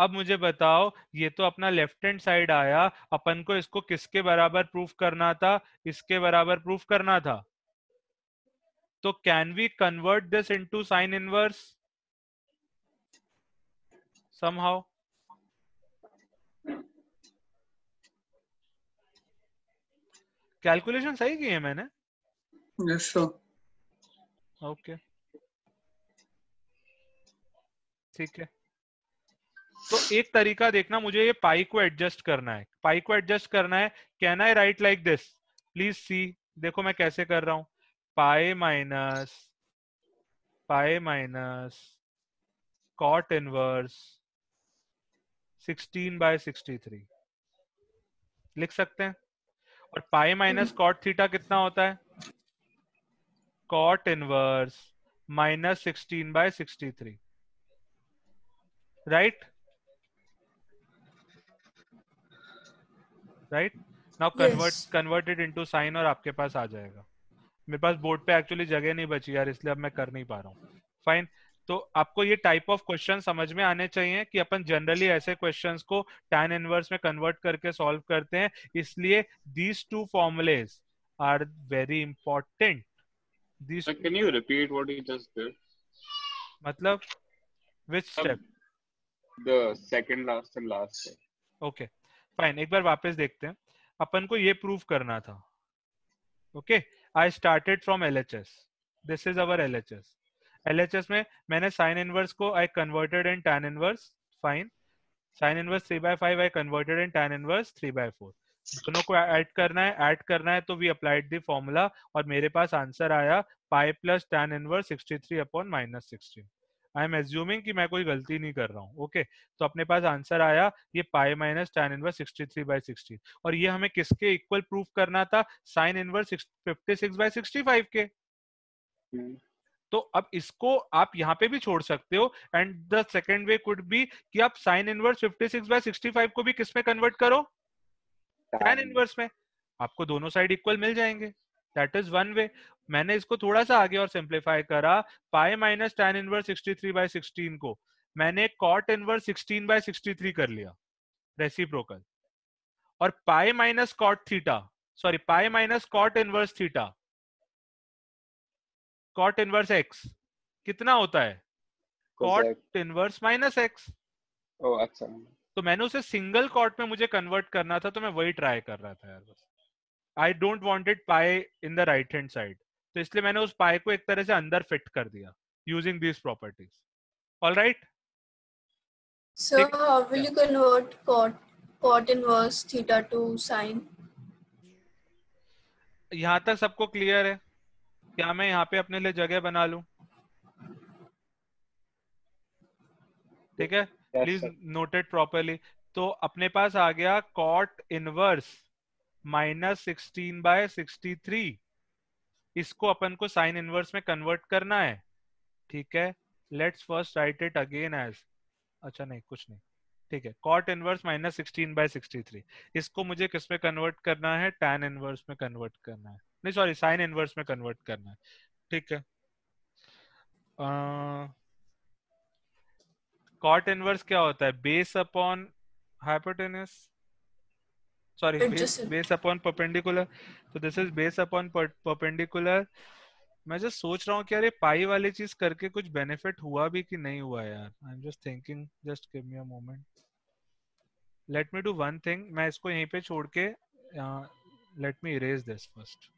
अब मुझे बताओ ये तो अपना लेफ्ट हैंड साइड आया अपन को इसको किसके बराबर प्रूफ करना था इसके बराबर प्रूफ करना था तो can we convert this into sine inverse somehow calculation सही की है मैंने यस सर ओके ठीक है तो एक तरीका देखना मुझे ये पाई को एडजस्ट करना है पाई को एडजस्ट करना है can I write like this please see देखो मैं कैसे कर रहा हूं पाए माइनस पाए माइनस कॉट इनवर्स 16 बाय 63 लिख सकते हैं और पाई माइनस कॉट थीटा कितना होता है cot inverse minus sixteen by sixty three right right now convert converted into sine और आपके पास आ जाएगा मेरे पास बोर्ड पे एक्चुअली जगह नहीं बची यार इसलिए अब मैं कर नहीं पा रहा हूँ फाइन तो आपको ये टाइप ऑफ क्वेश्चन समझ में आने चाहिए कि अपन जनरली ऐसे क्वेश्चन को टैन इनवर्स में कन्वर्ट करके सॉल्व करते हैं इसलिए these two formulas are very important these can you repeat what you just मतलब which step the second last and last okay fine एक बार वापस देखते हैं अपन को ये प्रूव करना था okay I started from LHS this is our LHS LHS में मैंने साइन इनवर्स को I converted in tan inverse fine sine inverse three by five I converted in tan inverse three by four दोनों को add करना है add करना है तो वी अप्लाइड दी फॉर्मूला और मेरे पास आंसर आया pi plus tan inverse sixty three upon minus sixteen I am assuming कि मैं कोई गलती नहीं कर रहा हूँ ओके okay? तो अपने पास आंसर आया ये pi minus tan inverse sixty three by sixteen और ये हमें किसके इक्वल प्रूफ करना था sine inverse fifty six by sixty five के hmm. तो अब इसको आप यहाँ पे भी छोड़ सकते हो and the second way could be कि आप साइन इनवर्स 56 बाय 65 को भी किस में कन्वर्ट करो साइन इनवर्स में आपको दोनों साइड इक्वल मिल जाएंगे दैट इज वन वे मैंने इसको थोड़ा सा आगे और सिंप्लीफाई करा pi minus tan inverse sixty three by sixteen को मैंने cot inverse sixteen by sixty three कर लिया रेसिप्रोकल और pi minus cot theta sorry pi minus cot inverse theta cot inverse x कितना होता है कॉट इनवर्स माइनस एक्स अच्छा तो मैंने उसे सिंगल कॉट में मुझे कन्वर्ट करना था तो मैं वही ट्राई कर रहा था यार बस I don't want it pi in the right hand side तो इसलिए मैंने उस पाए को एक तरह से अंदर फिट कर दिया using these properties all right So how will यहाँ तक सबको क्लियर है क्या मैं यहाँ पे अपने लिए जगह बना लू ठीक है प्लीज नोटेड प्रॉपरली तो अपने पास आ गया cot inverse minus sixteen by sixty three इसको अपन को साइन इनवर्स में कन्वर्ट करना है ठीक है let's first write it again as अच्छा नहीं कुछ नहीं ठीक है cot inverse minus sixteen by sixty three इसको मुझे किस में कन्वर्ट करना है टेन इनवर्स में कन्वर्ट करना है नहीं सॉरी साइन इनवर्स में कन्वर्ट करना है ठीक है कॉट uh, इनवर्स क्या होता है base upon hypotenuse sorry base base upon perpendicular so तो this is base upon per, मैं जस्ट सोच रहा हूँ कि अरे पाई वाली चीज करके कुछ बेनिफिट हुआ भी कि नहीं हुआ यार I am just thinking just give me a moment let me do one thing मैं इसको यहीं पे छोड़ के let me erase this first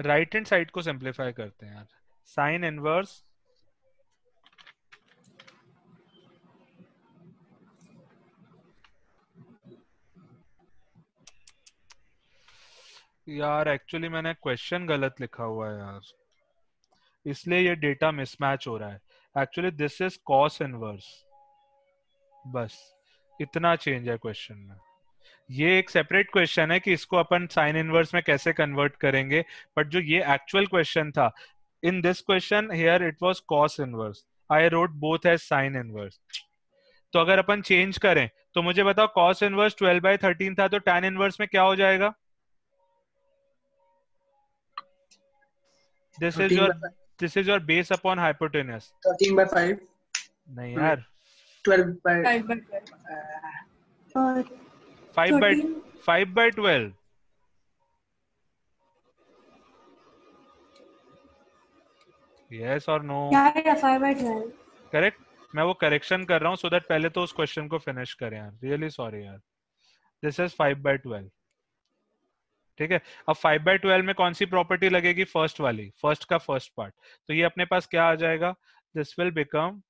right hand side को सिंप्लीफाई करते हैं यार साइन इनवर्स यार एक्चुअली मैंने क्वेश्चन गलत लिखा हुआ है यार इसलिए ये डेटा मिसमैच हो रहा है actually this is cos inverse बस इतना चेंज है क्वेश्चन में ये एक सेपरेट क्वेश्चन है कि इसको अपन साइन इनवर्स में कैसे कन्वर्ट करेंगे बट जो ये एक्चुअल क्वेश्चन था in this question here it was cos inverse I wrote both as sine inverse तो अगर अपन चेंज करें तो मुझे बताओ कॉस इनवर्स 12 बाय 13 था तो टेन इनवर्स में क्या हो जाएगा this is your this is your base upon hypotenuse 13 by 5 नहीं यार 12 by 5 by five by five by twelve yes और नो करेक्ट मैं वो करेक्शन कर रहा हूँ सो दैट पहले तो उस क्वेश्चन को फिनिश करें यार रियली सॉरी यार this is five by twelve ठीक है अब फाइव बाय ट्वेल्व में कौन सी प्रॉपर्टी लगेगी फर्स्ट वाली फर्स्ट का फर्स्ट पार्ट तो ये अपने पास क्या आ जाएगा this will become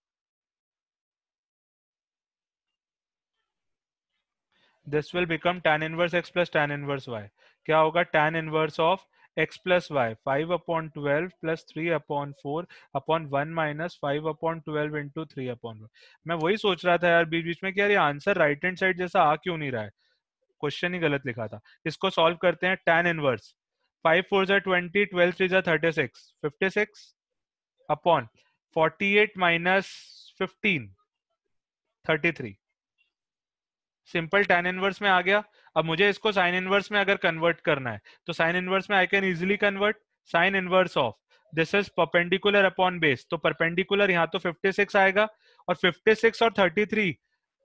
this will become tan inverse x plus tan inverse y क्या होगा tan inverse of x plus y five upon twelve plus three upon four upon one minus five upon twelve into three upon one मैं वही सोच रहा था यार बीच बीच में कि यार ये आंसर राइट हैंड साइड जैसा आ क्यों नहीं रहा है क्वेश्चन ही गलत लिखा था इसको सॉल्व करते हैं टेन इनवर्स फाइव फोर जै ट्वेंटी ट्वेल्व थ्री जै thirty six fifty six upon forty eight minus fifteen thirty three simple tan inverse में आ गया अब मुझे इसको साइन इनवर्स में अगर कन्वर्ट करना है तो साइन इनवर्स में I can easily convert sine inverse of this is perpendicular upon base तो परपेंडिकुलर यहाँ तो 56 आएगा और 56 और 33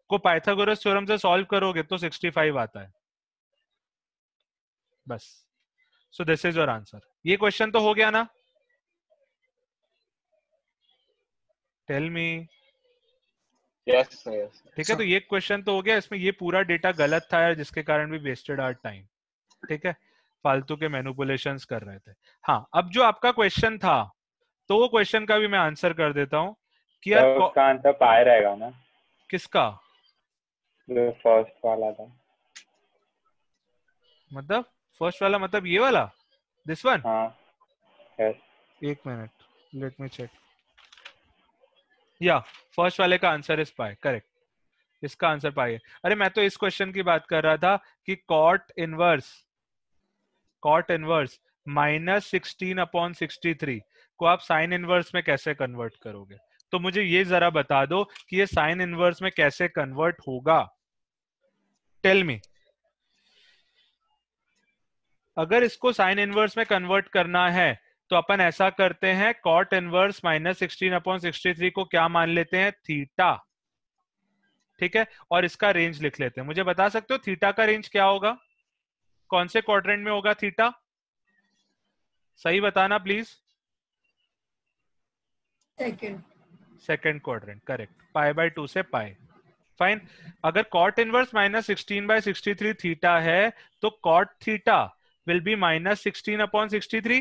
को पाइथागोरस थ्योरम से सॉल्व करोगे तो 65 आता है बस so this is your answer ये क्वेश्चन तो हो गया ना टेल मी yes, yes. ठीक है so, तो ये क्वेश्चन तो हो गया इसमें ये पूरा डेटा गलत था यार जिसके कारण भी वेस्टेड आर टाइम ठीक है फालतू के मैनुपुलेशन कर रहे थे हाँ अब जो आपका क्वेश्चन था तो वो क्वेश्चन का भी मैं आंसर कर देता हूँ कि यार तो उसका आंसर पाए रहेगा ना किसका फर्स्ट वाला था मतलब फर्स्ट वाला मतलब ये वाला दिस वन हाँ, yes. एक मिनट लेट मी चेक या फर्स्ट वाले का आंसर इज पाए करेक्ट इसका आंसर पाए अरे मैं तो इस क्वेश्चन की बात कर रहा था कि cot inverse cot inverse minus sixteen upon sixty three को आप साइन इनवर्स में कैसे कन्वर्ट करोगे तो मुझे ये जरा बता दो कि ये साइन इनवर्स में कैसे कन्वर्ट होगा टेल मी अगर इसको साइन इनवर्स में कन्वर्ट करना है तो अपन ऐसा करते हैं cot inverse minus sixteen upon sixty three को क्या मान लेते हैं थीटा ठीक है और इसका रेंज लिख लेते हैं मुझे बता सकते हो थीटा का रेंज क्या होगा कौन से क्वाड्रेंट में होगा थीटा सही बताना please second second quadrant correct pi by two से पाई फाइन अगर cot inverse minus sixteen by sixty three theta है तो cot theta will be minus sixteen upon sixty three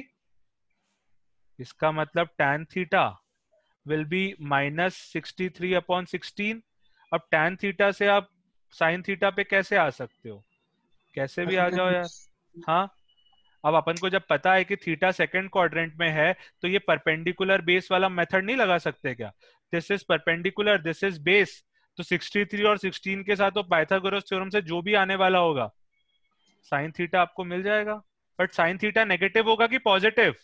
इसका मतलब tan theta will be minus sixty three upon sixteen अब tan theta से आप sin theta पे कैसे आ सकते हो कैसे भी आ जाओ यार हाँ अब अपन को जब पता है कि थीटा सेकंड क्वाड्रेंट में है तो ये परपेंडिकुलर बेस वाला मेथड नहीं लगा सकते क्या this is perpendicular this is base तो 63 और 16 के साथ तो पाइथागोरस थ्योरम से जो भी आने वाला होगा साइन थीटा आपको मिल जाएगा बट साइन थीटा नेगेटिव होगा कि positive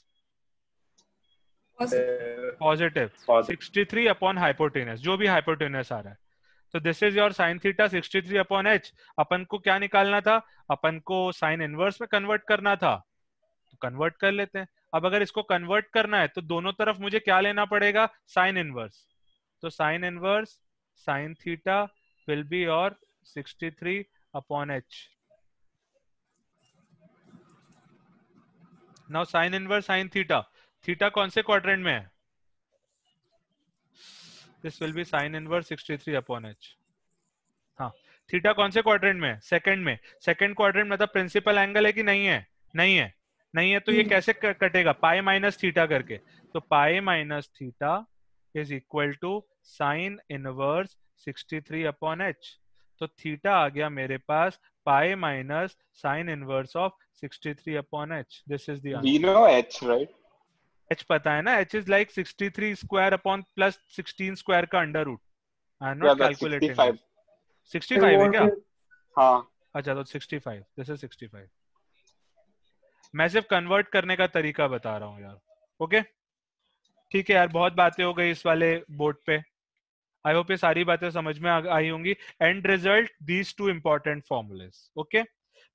positive sixty three upon hypotenuse जो भी हाइपोटेनस आ रहा है तो this is your sine theta three upon H अपन को क्या निकालना था अपन को साइन इनवर्स में कन्वर्ट करना था तो कन्वर्ट कर लेते हैं अब अगर इसको कन्वर्ट करना है तो दोनों तरफ मुझे क्या लेना पड़ेगा साइन इनवर्स तो sine inverse sine theta will be और three upon H now sine inverse sine theta theta कौन से क्वाड्रेंट में है this will be sine inverse 63 upon H हाँ थीटा कौन से क्वाड्रेंट में सेकंड में सेकंड क्वाड्रेंट मतलब प्रिंसिपल एंगल है कि नहीं है नहीं है नहीं है तो ये hmm. कैसे कटेगा पाए माइनस थीटा करके तो pi minus theta is equal to sine inverse 63 upon H तो थीटा आ गया मेरे पास pi minus sine inverse of 63 upon H this is the no H right H पता है ना H is like sixty three square upon plus sixteen square का under root I not calculate sixty five है क्या हाँ अच्छा तो sixty five this is sixty five मैं सिर्फ कन्वर्ट करने का तरीका बता रहा हूँ यार ओके ठीक है यार बहुत बातें हो गई इस वाले बोर्ड पे आई होप ये सारी बातें समझ में आई होंगी end result these two important formulas okay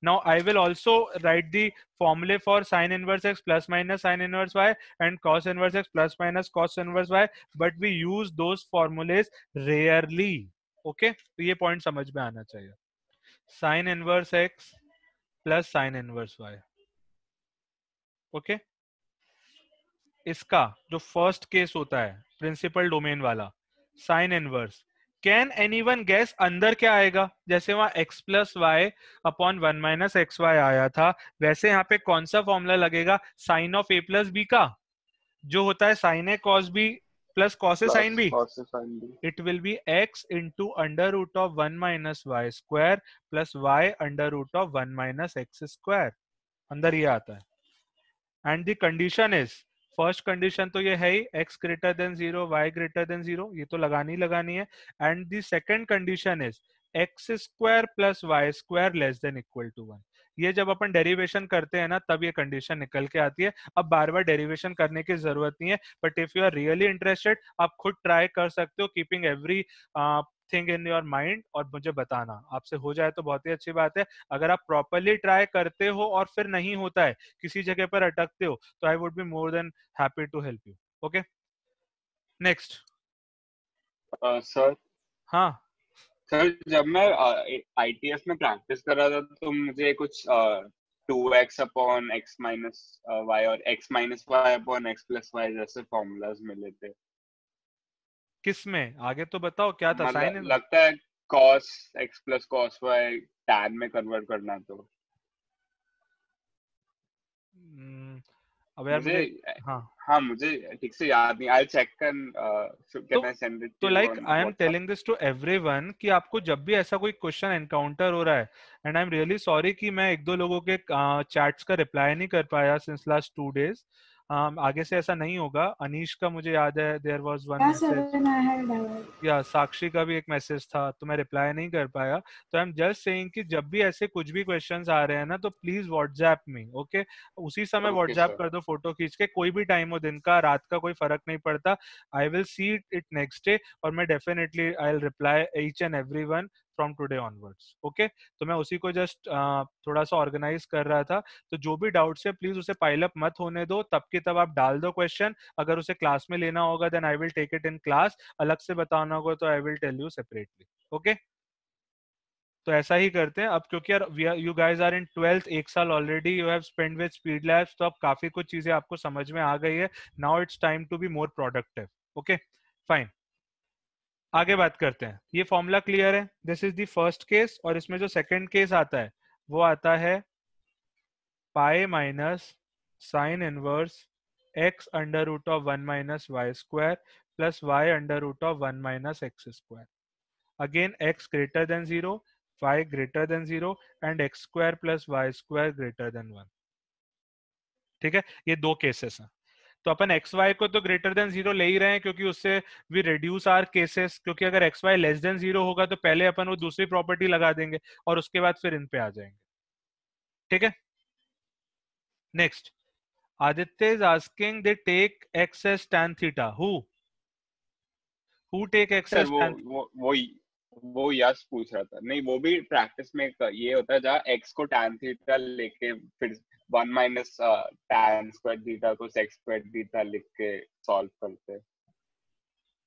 Now I will also write the formula for sin inverse x plus minus sin inverse y and cos inverse x plus minus cos inverse y. But we use those formulas rarely. Okay, तो ye point samajh mein aana chahiye sin inverse x plus sin inverse y. Okay okay? इसका जो first case होता है principal domain वाला sine inverse can anyone guess अंदर क्या आएगा जैसे वहां x plus y upon one minus x y आया था वैसे यहाँ पे कौन सा फॉर्मूला लगेगा sine of A plus B का जो होता है sine A cos B plus cos A sine B it will be x into under root of one minus y square plus y under root of one minus x square अंदर ही आता है and the condition is first condition तो ये है ही x greater than zero y greater than zero ये तो लगानी लगानी है and the second condition is x square plus y square less than equal to one ये जब अपन डेरिवेशन करते हैं ना तब ये कंडीशन निकल के आती है अब बार बार डेरिवेशन करने की जरूरत नहीं है but if you are really interested आप खुद ट्राई कर सकते हो keeping everything in your mind और मुझे बताना आपसे हो जाए तो बहुत ही अच्छी बात है अगर आप प्रॉपरली ट्राई करते हो और फिर नहीं होता है किसी जगह पर अटकते हो तो I would be more than happy to help you okay next sir हाँ सर जब मैं आईटीएफ में प्रैक्टिस कर रहा था तो मुझे कुछ two x upon x minus y और x minus y upon x plus y जैसे फॉर्मूलाज मिले थे किस में आगे तो बताओ क्या था हाँ, साइन इन लगता है cos x plus cos y tan में कन्वर्ट करना तो हम्म, अब यार मुझे, मुझे हाँ हाँ मुझे ठीक से याद नहीं आई check can can I send it तो like I am telling this to everyone कि आपको जब भी ऐसा कोई क्वेश्चन एनकाउंटर हो रहा है and I am really sorry कि मैं एक दो लोगों के चैट्स uh, का रिप्लाई नहीं कर पाया since last two days um, आगे से ऐसा नहीं होगा अनिश का मुझे याद है देर वॉज वन या साक्षी का भी एक मैसेज था तो मैं रिप्लाई नहीं कर पाया तो आई एम जस्ट सेइंग कि जब भी ऐसे कुछ भी क्वेश्चन आ रहे हैं ना तो प्लीज व्हाट्सएप में ओके उसी समय व्हाट्सएप okay, कर दो फोटो खींच के कोई भी टाइम हो दिन का रात का कोई फर्क नहीं पड़ता I will see it next day और मैं definitely I will reply each and every one from today onwards okay तो मैं उसी को जस्ट uh, थोड़ा सा ऑर्गेनाइज कर रहा था तो जो भी डाउट्स है प्लीज उसे पाइलअप मत होने दो तब के तब आप डाल दो क्वेश्चन अगर उसे क्लास में लेना होगा then I will take it in class अलग से बताना होगा तो I will tell you separately okay तो ऐसा ही करते हैं अब क्योंकि यार you guys are in twelfth एक साल already you have spend with speed labs तो अब काफी कुछ चीजें आपको समझ में आ गई है now it's time to be more productive okay fine आगे बात करते हैं ये फॉर्मूला क्लियर है this is the first case और इसमें जो सेकंड केस आता है वो आता है pi minus sine inverse x under root of one minus y square plus y under root of one minus x square again x greater than zero y greater than zero and x square plus y square greater than one ठीक है ये दो cases हैं तो अपन x Y को तो greater than zero ले ही रहे हैं क्योंकि उससे वी रिड्यूस आर केसेस क्योंकि अगर x y less than zero होगा तो पहले अपन वो दूसरी प्रॉपर्टी लगा देंगे और उसके बाद फिर इन पे आ जाएंगे ठीक है next Aditya is asking they take x as tan theta who take x as वो, वो वो यस पूछ रहा था नहीं वो भी प्रैक्टिस में ये होता है जहाँ एक्स को टैन थीटा लेके फिर one minus tan square theta को सेक्स स्क्वायर थीटा लिख के सॉल्व करते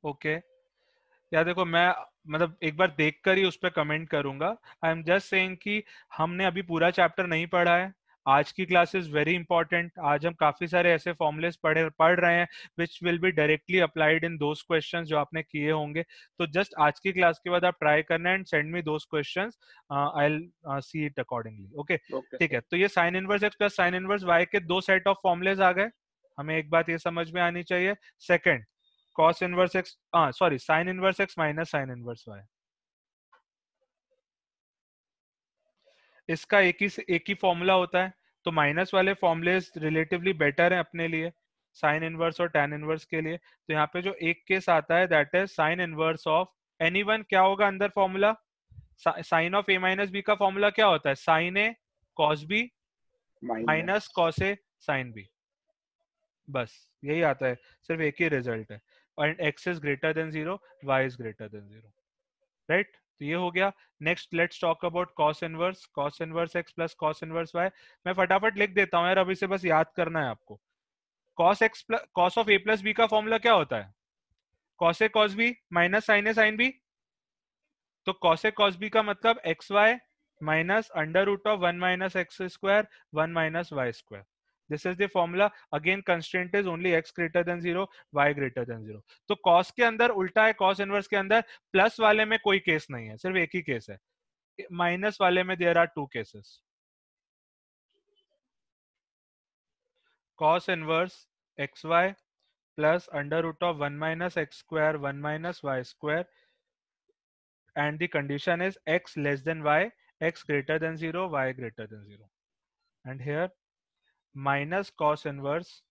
ओके okay. या देखो मैं मतलब एक बार देखकर ही उस पर कमेंट करूंगा आई एम जस्ट सेइंग कि हमने अभी पूरा चैप्टर नहीं पढ़ा है आज की क्लास इज वेरी इंपॉर्टेंट आज हम काफी सारे ऐसे फॉर्मुलेस पढ़े पढ़ रहे हैं which will be directly applied in those question जो आपने किए होंगे तो जस्ट आज की क्लास के बाद आप ट्राई करना and send me those question I see it accordingly okay ठीक है तो ये sine inverse x plus sine inverse y के दो सेट ऑफ फॉर्मुलेज आ गए हमें एक बात ये समझ में आनी चाहिए second cos inverse x sorry sine inverse x minus sine inverse y इसका एक ही एक ही फॉर्मूला होता है तो माइनस वाले फॉर्मूले रिलेटिवली बेटर है अपने लिए साइन इनवर्स और टेन इनवर्स के लिए तो यहाँ पे जो एक केस आता है that is sine inverse of any क्या होगा अंदर formula sine of A minus B का फॉर्मूला क्या होता है sine A cos B minus cos A sine B बस यही आता है सिर्फ एक ही रिजल्ट है and x is greater than zero y is greater than zero right तो ये हो गया next let's talk about cos inverse cos inverse x plus cos inverse Y मैं फटाफट लिख देता हूँ यार अभी से बस याद करना है आपको cos x plus cos of A plus B का फॉर्मूला क्या होता है cos a cos B minus sine a sine b तो कॉस ए कॉस बी का मतलब x y minus under root of one minus x square one minus y square this is the formula again constant is only x greater than zero y greater than zero तो cos के अंदर उल्टा है cos inverse के अंदर plus वाले में कोई केस नहीं है सिर्फ एक ही केस है माइनस वाले में there are two cases cos inverse x y plus under root of one minus x square one minus y square and the condition is x less than y x greater than zero y greater than zero and here minus cos inverse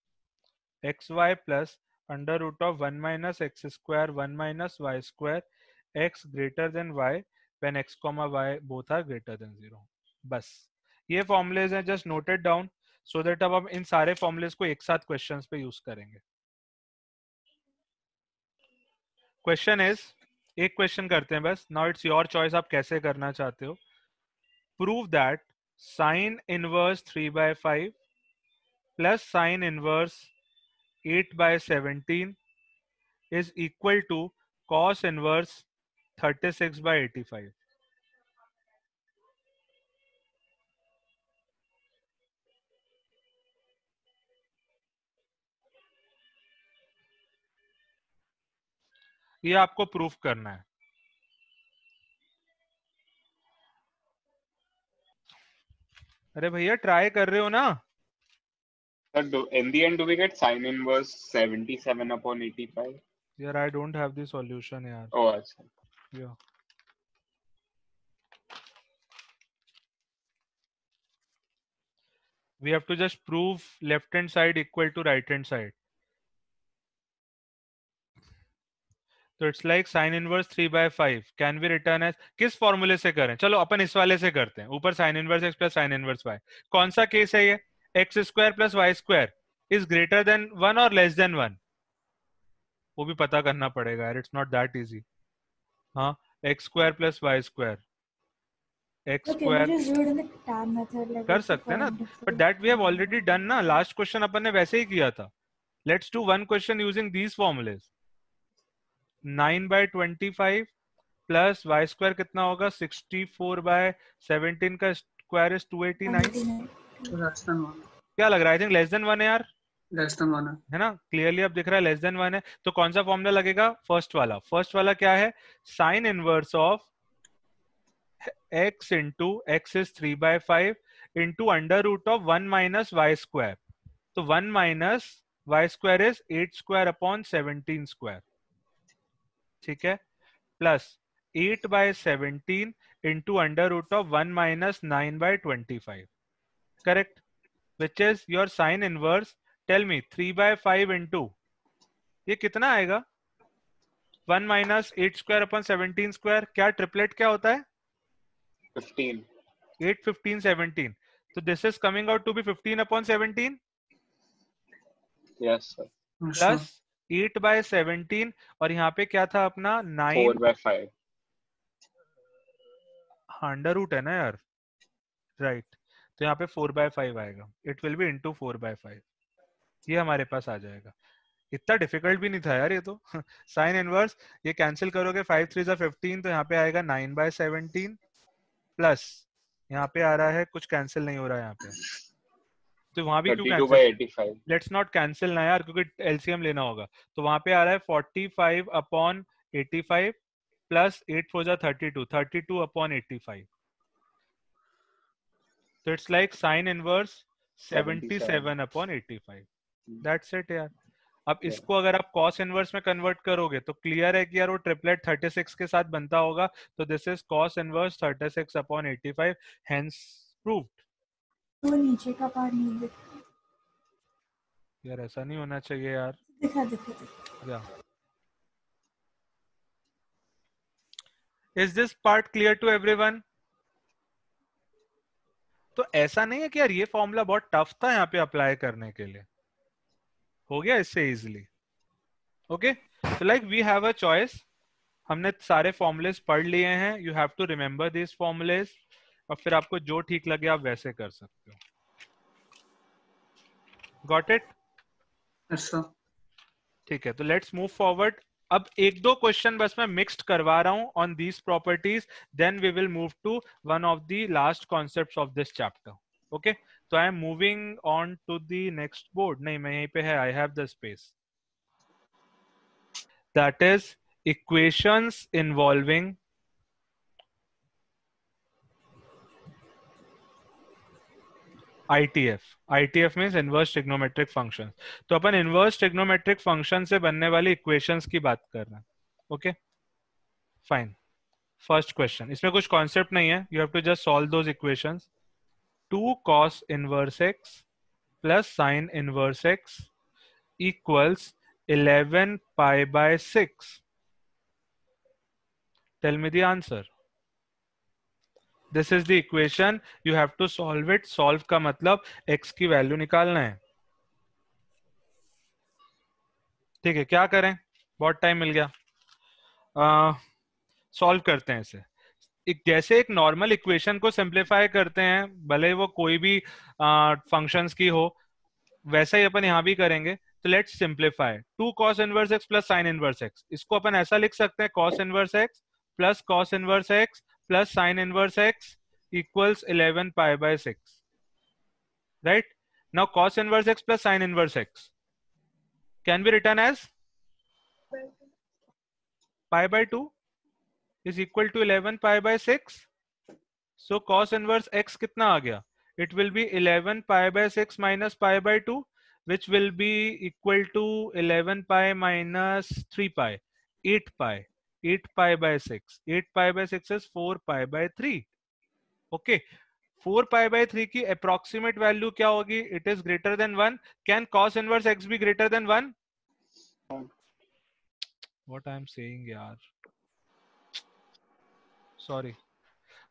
xy plus under root of 1 minus x square 1 minus y square x greater than y when x comma y both are greater than 0 बस ये formulas हैं just noted down so that अब हम इन सारे formulas को एक साथ question पे यूज करेंगे क्वेश्चन इज एक क्वेश्चन करते हैं बस नाउ इट्स योर चॉइस आप कैसे करना चाहते हो prove that sine inverse three by five plus sine inverse 8 by 17 is equal to cos inverse 36 by 85. ये आपको प्रूफ करना है अरे भैया ट्राई कर रहे हो ना do, in the end, do we get sine inverse 77 upon 85? Yeah, I don't have the solution here. Oh, I see. Yeah. We have to just prove left hand side equal to right hand side. तो it's like sine inverse three by five can be return as किस फॉर्मूले से करें चलो अपन इस वाले से करते हैं ऊपर sine inverse x plus sine inverse y कौन सा केस है ये x square plus y square is greater than one और लेस देन वन वो भी पता करना पड़ेगा यार इट्स नॉट दैट इजी हाँ x square plus y square x square कर तो सकते हैं ना but that we have already done ना लास्ट क्वेश्चन अपन ने वैसे ही किया था let's do one question using these formulas nine by twenty five plus y square कितना होगा सिक्सटी फोर बाय सेवनटीन का square is two eighty nine क्या लग रहा है I think less than one है यार लेस देन वन है ना क्लियरली अब दिख रहा है लेस देन वन है तो कौन सा फॉर्मूला लगेगा फर्स्ट वाला फर्स्ट वाला क्या है sine inverse of x into x is three by five into under root of one minus y square तो one minus y square is eight square upon seventeen square ठीक है plus eight by seventeen into under root of one minus nine by twenty five correct which is your sine inverse tell me 3 by 5 into ये कितना आएगा one minus eight square upon seventeen square क्या triplet क्या होता है 15 8 15 17 so this is coming out to be 15 upon 17 yes sir plus 8 by 17 और यहाँ पे क्या था अपना 9 4 by 5 अंडर रूट है ना यार राइट right. तो यहाँ पे फोर बाय फाइव आएगा it will be into four by five ये हमारे पास आ जाएगा इतना डिफिकल्ट भी नहीं था यार ये तो साइन इनवर्स ये कैंसिल करोगे फाइव थ्री जो फिफ्टीन तो यहाँ पे आएगा नाइन बाय सेवनटीन प्लस यहाँ पे आ रहा है कुछ कैंसिल नहीं हो रहा है यहाँ पे तो वहां भी क्यों लेट्स नॉट कैंसिल ना यार क्योंकि एलसीएम लेना होगा तो वहां पे आ रहा है forty five upon eighty five plus eight four जो thirty two thirty two upon five So it's like sine inverse 77 upon 85. Hmm. That's it यार. अब yeah. इसको अगर आप cos इनवर्स में कन्वर्ट करोगे तो क्लियर है कि यार वो ट्रिपलेट 36 के साथ बनता होगा तो this is cos inverse 36 upon 85 hence proved तो नीचे का पार्ट नहीं यार ऐसा नहीं होना चाहिए यार दिखा दिखा दिखा yeah. Is this part clear to everyone? तो ऐसा नहीं है कि यार ये फॉर्मूला बहुत टफ था यहाँ पे अप्लाई करने के लिए हो गया इससे इजिली ओके तो like we have a choice हमने सारे फॉर्मुलेस पढ़ लिए हैं you have to remember this formulas और फिर आपको जो ठीक लगे आप वैसे कर सकते हो गॉट इट ठीक है तो लेट्स मूव फॉरवर्ड अब एक दो क्वेश्चन बस मैं मिक्स्ड करवा रहा हूं on these properties then we will move to one of the last concept of this chapter okay तो I am moving on to the next board नहीं मैं यहीं पे है I have the space that is equations involving ITF. ITF means inverse trigonometric functions. तो अपन inverse trigonometric function से बनने वाली equations की बात कर रहे हैं ओके फाइन फर्स्ट क्वेश्चन इसमें कुछ कॉन्सेप्ट नहीं है you have to just solve those equations two cos inverse x plus sine inverse x equals eleven pi by six tell me the answer this is the equation you have to solve it solve का मतलब x की value निकालना है ठीक है क्या करें बहुत टाइम मिल गया सॉल्व uh, करते हैं इसे एक जैसे एक नॉर्मल इक्वेशन को सिंप्लीफाई करते हैं भले वो कोई भी फंक्शन uh, की हो वैसा ही अपन यहां भी करेंगे तो let's simplify two cos inverse x plus sine inverse x इसको अपन ऐसा लिख सकते हैं cos inverse x plus cos inverse x plus sine inverse x equals 11 pi by 6. Right? Now cos inverse x plus sine inverse x can be written as pi by 2 is equal to 11 pi by 6. So cos inverse x कितना आ गया? It will be 11 pi by 6 minus pi by 2 which will be equal to 11 pi minus 3 pi, 8 pi. 8 pi by 6 8 pi by 6 is 4 pi by 3 okay okay. 4 pi by 3 की approximate value क्या होगी it is greater than one can cos inverse x be greater than one what I am saying यार sorry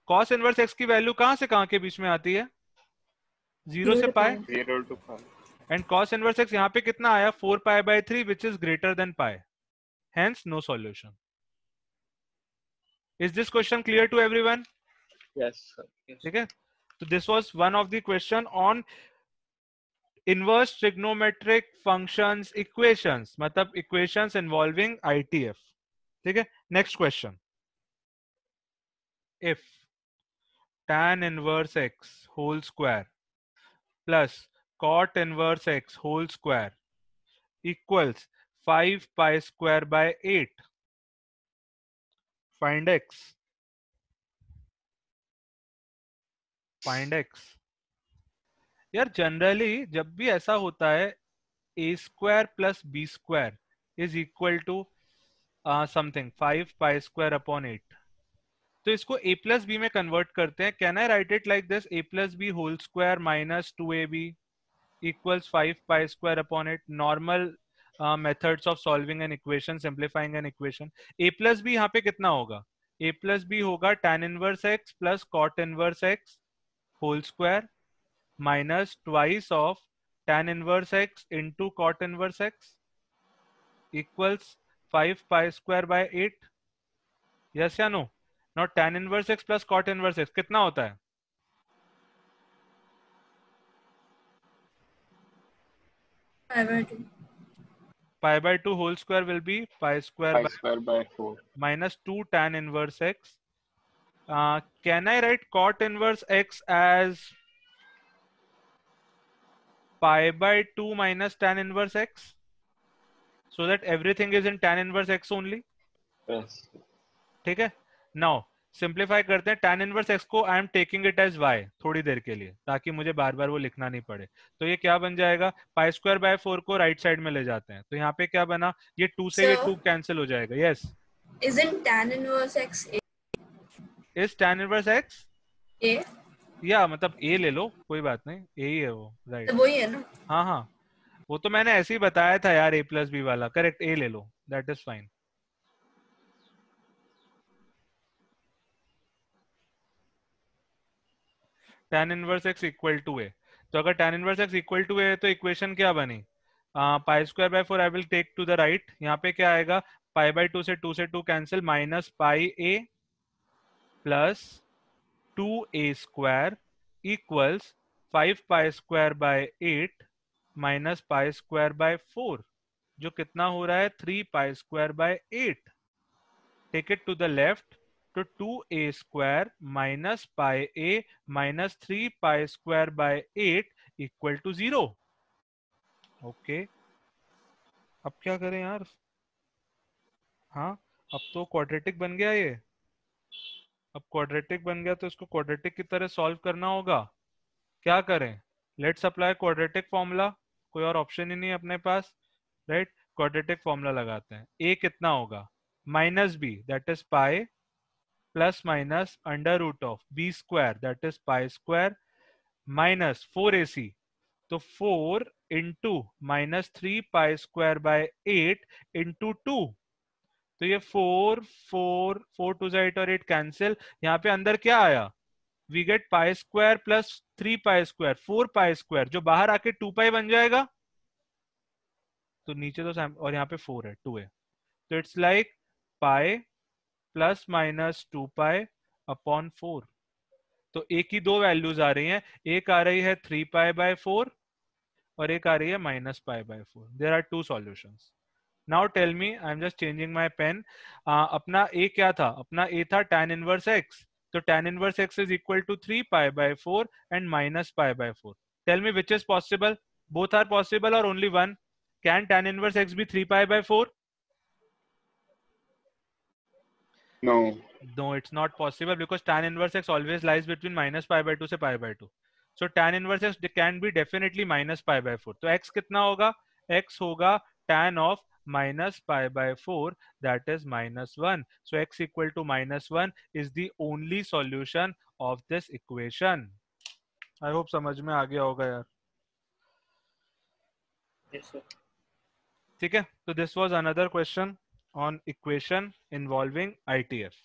cos inverse x की value कहां से कहां के बीच में आती है जीरो से पाए एंड कॉस इनवर्स एक्स यहां पे कितना आया 4 pi by 3 which is greater than pi hence no solution is this question clear to everyone yes yes okay so this was one of the question on inverse trigonometric functions equations matlab equations involving itf okay next question if tan inverse x whole square plus cot inverse x whole square equals 5 pi square by 8 find x find x यार generally जब भी ऐसा होता है a square plus b square is equal to something five pi square upon eight तो इसको a plus b में convert करते हैं can I write it like this a plus b whole square minus two a b equals five pi square upon eight normal methods of solving an equation simplifying an equation a plus b यहाँ पे कितना होगा a plus b होगा tan inverse x plus cot inverse x whole square minus twice of tan inverse x into cot inverse x equals five five square by eight yes या no not tan inverse x plus cot inverse x कितना होता है Five pi by 2 whole square will be pi square, pi by, square by 4 minus 2 tan inverse x. Uh, can I write cot inverse x as pi by 2 minus tan inverse x? So that everything is in tan inverse x only? Yes. Okay. Now, simplify करते हैं tan inverse x को I am taking it as y थोड़ी देर के लिए ताकि मुझे बार बार वो लिखना नहीं पड़े तो ये क्या बन जाएगा पाई स्क्वायर बाय फोर को राइट right साइड में ले जाते हैं तो यहाँ पे क्या बना ये टू से so, ये टू कैंसिल हो जाएगा yes isn't tan inverse x is tan inverse x a या मतलब ए ले लो कोई बात नहीं ए ही है वो राइट right. तो वही है ना हाँ हाँ वो तो मैंने ऐसे ही बताया था यार ए प्लस बी वाला करेक्ट ए ले लो that is fine tan inverse x equal to a तो अगर tan inverse x equal to a तो इक्वेशन क्या बनी pi square by four I will take to the right यहाँ पे क्या आएगा पाई बाय टू से टू से two cancel minus pi a plus two a square equals five pi square by eight minus pi square by four जो कितना हो रहा है three pi square by eight take it to the left तो two a square minus pi a minus three pi square by eight equal to zero okay अब क्या करें यार हाँ अब तो क्वाड्रेटिक बन गया ये अब क्वाड्रेटिक बन गया तो इसको क्वाड्रेटिक की तरह सॉल्व करना होगा क्या करें लेट्स अप्लाई क्वाड्रेटिक फॉर्मूला कोई और ऑप्शन ही नहीं अपने पास राइट क्वाड्रेटिक फॉर्मूला लगाते हैं ए कितना होगा minus b that is pi plus minus under root of b square that is pi square minus 4ac. तो 4 into minus three pi square by 8 into two तो ये four four four two जाइट और eight cancel यहाँ पे अंदर क्या आया we get pi square plus three pi square four pi square जो बाहर आके टू पाई बन जाएगा तो नीचे तो और यहाँ पे फोर है टू है तो it's like pi plus minus two pi upon four तो ए की दो वैल्यूज आ रही हैं एक आ रही है थ्री पाई बाय फोर और एक आ रही है minus pi by four there are two solution now tell me I am just changing my pen अपना ए क्या था अपना ए था टेन इनवर्स एक्स तो tan inverse x is equal to three pi by four and minus pi by four tell me which is possible both are possible और only one can tan inverse x be three pi by four No. No, it's not possible because tan inverse x always lies between minus pi by 2 से pi by 2. So tan inverse x can be definitely minus pi by 4. तो x कितना होगा? x होगा tan of minus pi by four, that is minus one. So x equal to minus one is the only solution of this equation. I hope समझ में आ गया होगा यार. Yes sir. ठीक है So this was another question. on equation involving ITF.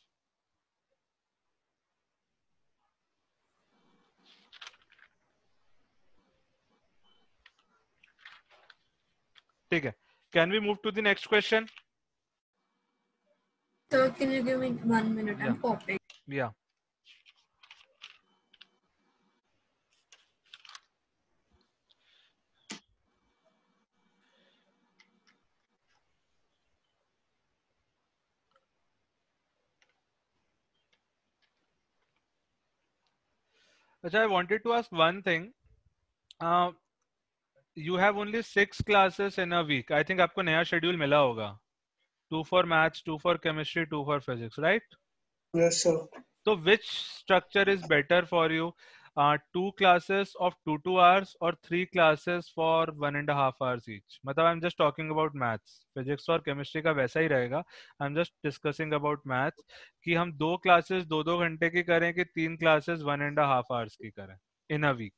Okay. Can we move to the next question? So can you give me one minute? Yeah. I'm copying. Yeah. Acha, I wanted to ask one thing. Uh, you have only six classes in a week. I think आपको नया schedule मिला होगा. Two for maths, two for chemistry, two for physics, right? Yes, sir. So which structure is better for you? Two classes of two two hours और three classes for one and half hours half मतलब I am just talking about maths physics और chemistry का वैसा ही रहेगा I am just discussing about maths कि हम दो क्लासेस दो दो घंटे की करें कि तीन classes one and half hours की करें in a week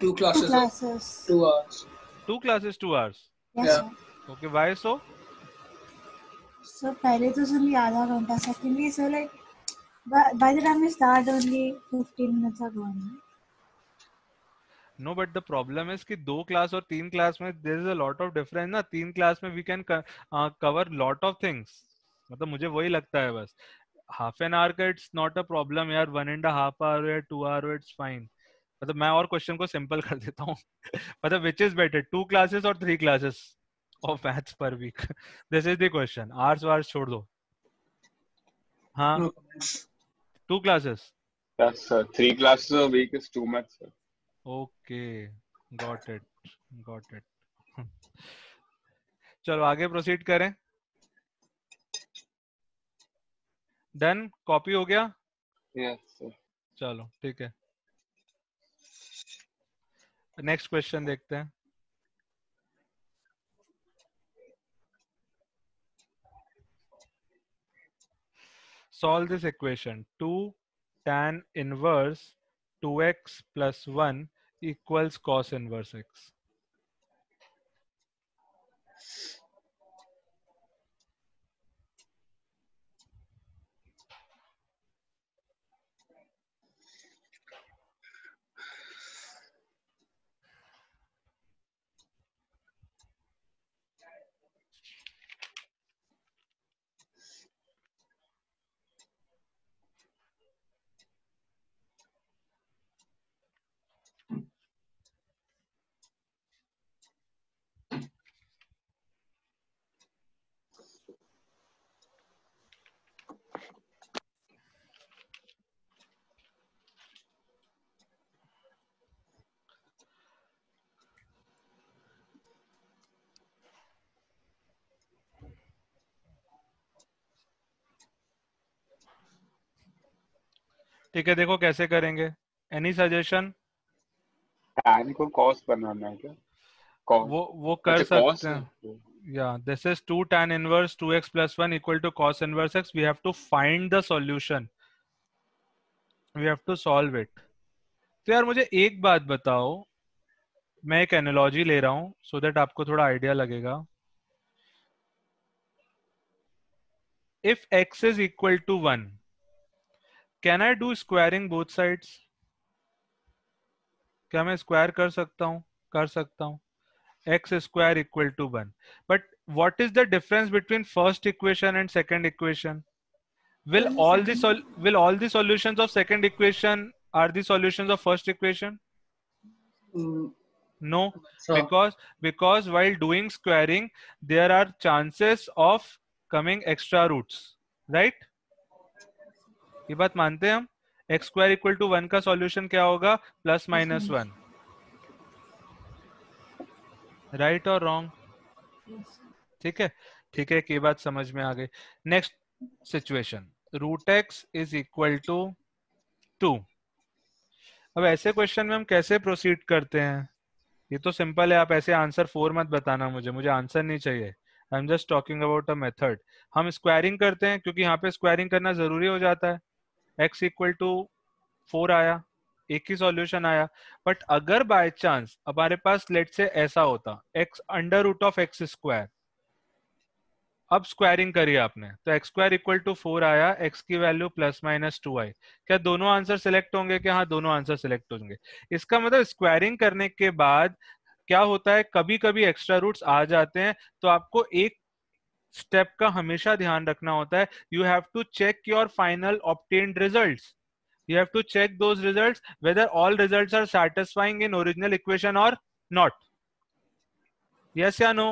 two classes two hours two classes two hours okay why so sir पहले तो सिर्फ आधा घंटा secondly so like by the time we start only 15 minutes are going no but the problem is कि दो class और तीन class में there is a lot of difference ना तीन क्लास में we can cover lot of things मतलब मुझे वही लगता है बस हाफ एन आवर का इट्स नॉट अ प्रॉब्लम यार वन एंड हाफ आवर या टू आवर इट्स फाइन मतलब मैं और क्वेश्चन को सिंपल कर देता हूँ मतलब which is better two classes और three classes of maths per week this is the question आर्ट्स वार्स छोड़ दो हाँ two classes Yes, sir. Three classes a week is too much, okay got it got it चलो आगे proceed करें done copy हो गया yes, चलो ठीक है नेक्स्ट क्वेश्चन देखते हैं solve this equation two tan inverse two x plus one equals cos inverse x. ठीक है देखो कैसे करेंगे एनी सजेशन टैन को कॉस बनाना है क्या वो वो कर अच्छा, सकते हैं या this is two tan inverse two x plus one equal to cos inverse x we have to find the solution we have to solve it तो यार मुझे एक बात बताओ मैं एक एनोलॉजी ले रहा हूं सो so दैट आपको थोड़ा आइडिया लगेगा if x is equal to one can I do squaring both sides क्या मैं स्क्वायर कर सकता हूं कर सकता हूं x square equal to one but what is the difference between first equation and second equation will all second? the sol will all the solutions of second equation are the solutions of first equation mm. no so, because because while doing squaring there are chances of coming extra roots right ये बात मानते हैं हम x square equal to one का solution क्या होगा plus minus one right और wrong ठीक है ठीक है ये बात समझ में आ गई next situation root x is equal to two अब ऐसे क्वेश्चन में हम कैसे प्रोसीड करते हैं ये तो सिंपल है आप ऐसे आंसर फोर मत बताना मुझे मुझे आंसर नहीं चाहिए I am just talking about a method हम स्क्वायरिंग करते हैं क्योंकि यहाँ पे स्क्वायरिंग करना जरूरी हो जाता है x इक्वल टू फोर आया एक ही सॉल्यूशन आया बट अगर बाय चांस हमारे पास लेट से ऐसा होता x under root of x square अब स्क्वायरिंग करी आपने तो x square equal to four आया एक्स की वैल्यू प्लस माइनस टू आई क्या दोनों आंसर सिलेक्ट होंगे क्या हाँ दोनों आंसर सिलेक्ट होंगे इसका मतलब स्क्वायरिंग करने के बाद क्या होता है कभी कभी एक्स्ट्रा रूट्स आ जाते हैं तो आपको एक स्टेप का हमेशा ध्यान रखना होता है you have to check your final obtain result you have to check those result whether all result are satisfying in original equation और नॉट यस या नो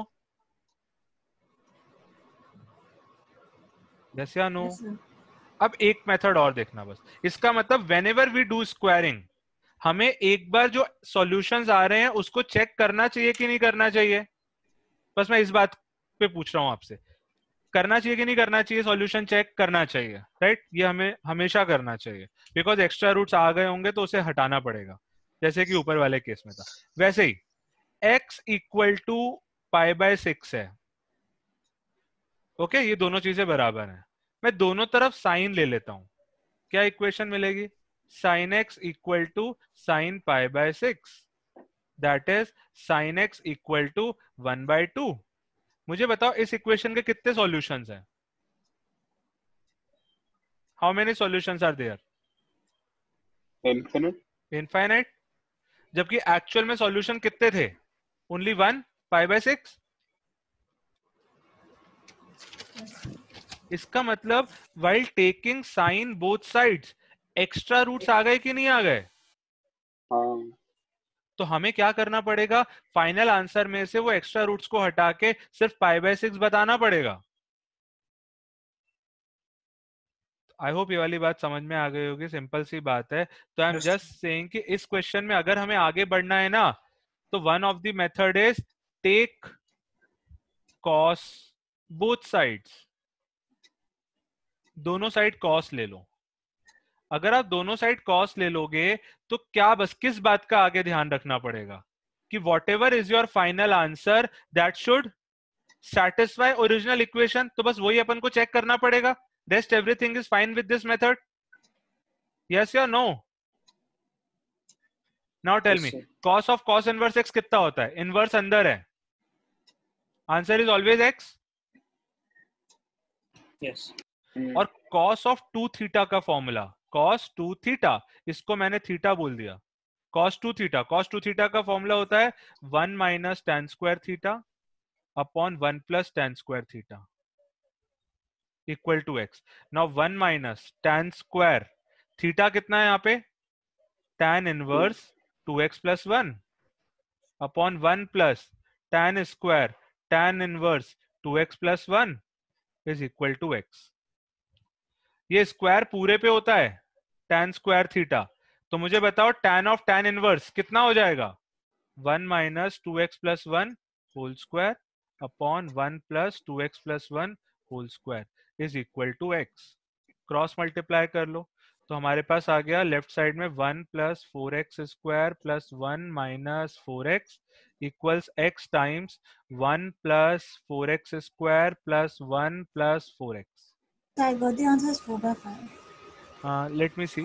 यस या नो अब एक मेथड और देखना बस इसका मतलब whenever we do squaring हमें एक बार जो सॉल्यूशंस आ रहे हैं उसको चेक करना चाहिए कि नहीं करना चाहिए बस मैं इस बात पे पूछ रहा हूं आपसे करना चाहिए कि नहीं करना चाहिए सॉल्यूशन चेक करना चाहिए राइट ये हमें हमेशा करना चाहिए बिकॉज एक्स्ट्रा रूट्स आ गए होंगे तो उसे हटाना पड़ेगा जैसे कि ऊपर वाले केस में था वैसे ही x equal to pi by six है ओके okay, ये दोनों चीजें बराबर हैं मैं दोनों तरफ साइन ले लेता हूं क्या इक्वेशन मिलेगी sine x equal to sine pi by six that is sine x equal to one by two मुझे बताओ इस इक्वेशन के कितने सॉल्यूशन हैं how many solutions are there infinite infinite जबकि एक्चुअल में सॉल्यूशन कितने थे only one five by six इसका मतलब while taking sine both sides extra roots आ गए कि नहीं आ गए हाँ। तो हमें क्या करना पड़ेगा फाइनल आंसर में से वो एक्स्ट्रा रूट्स को हटा के सिर्फ पाई बाय सिक्स बताना पड़ेगा आई होप ये वाली बात समझ में आ गई होगी सिंपल सी बात है तो आई एम जस्ट सेइंग कि इस क्वेश्चन में अगर हमें आगे बढ़ना है ना तो one of the method is take cos both sides दोनों साइड कॉस ले लो अगर आप दोनों साइड कॉस्ट ले लोगे तो क्या बस किस बात का आगे ध्यान रखना पड़ेगा कि whatever is your final answer that should satisfy original equation तो बस वही अपन को चेक करना पड़ेगा rest everything is fine with this method yes या no now tell me cos of cos inverse x कितना होता है इनवर्स अंदर है answer is always x yes और कॉस ऑफ टू थीटा का फॉर्मूला कॉस टू थीटा इसको मैंने थीटा बोल दिया cos two theta cos two theta का फॉर्मूला होता है one minus tan square theta upon one plus tan square theta equal to x now one minus tan square theta कितना है यहाँ पे tan inverse two x plus one upon one plus tan square tan inverse two x plus one is equal to x ये square पूरे पे होता है tan square theta तो मुझे बताओ tan ऑफ tan इनवर्स कितना हो जाएगा one minus two x plus one whole square upon one plus two x plus one whole square is equal to x cross multiply कर लो तो हमारे पास आ गया लेफ्ट साइड में one plus four x square plus one minus four x equals x times one plus four x square plus one plus four x I let me see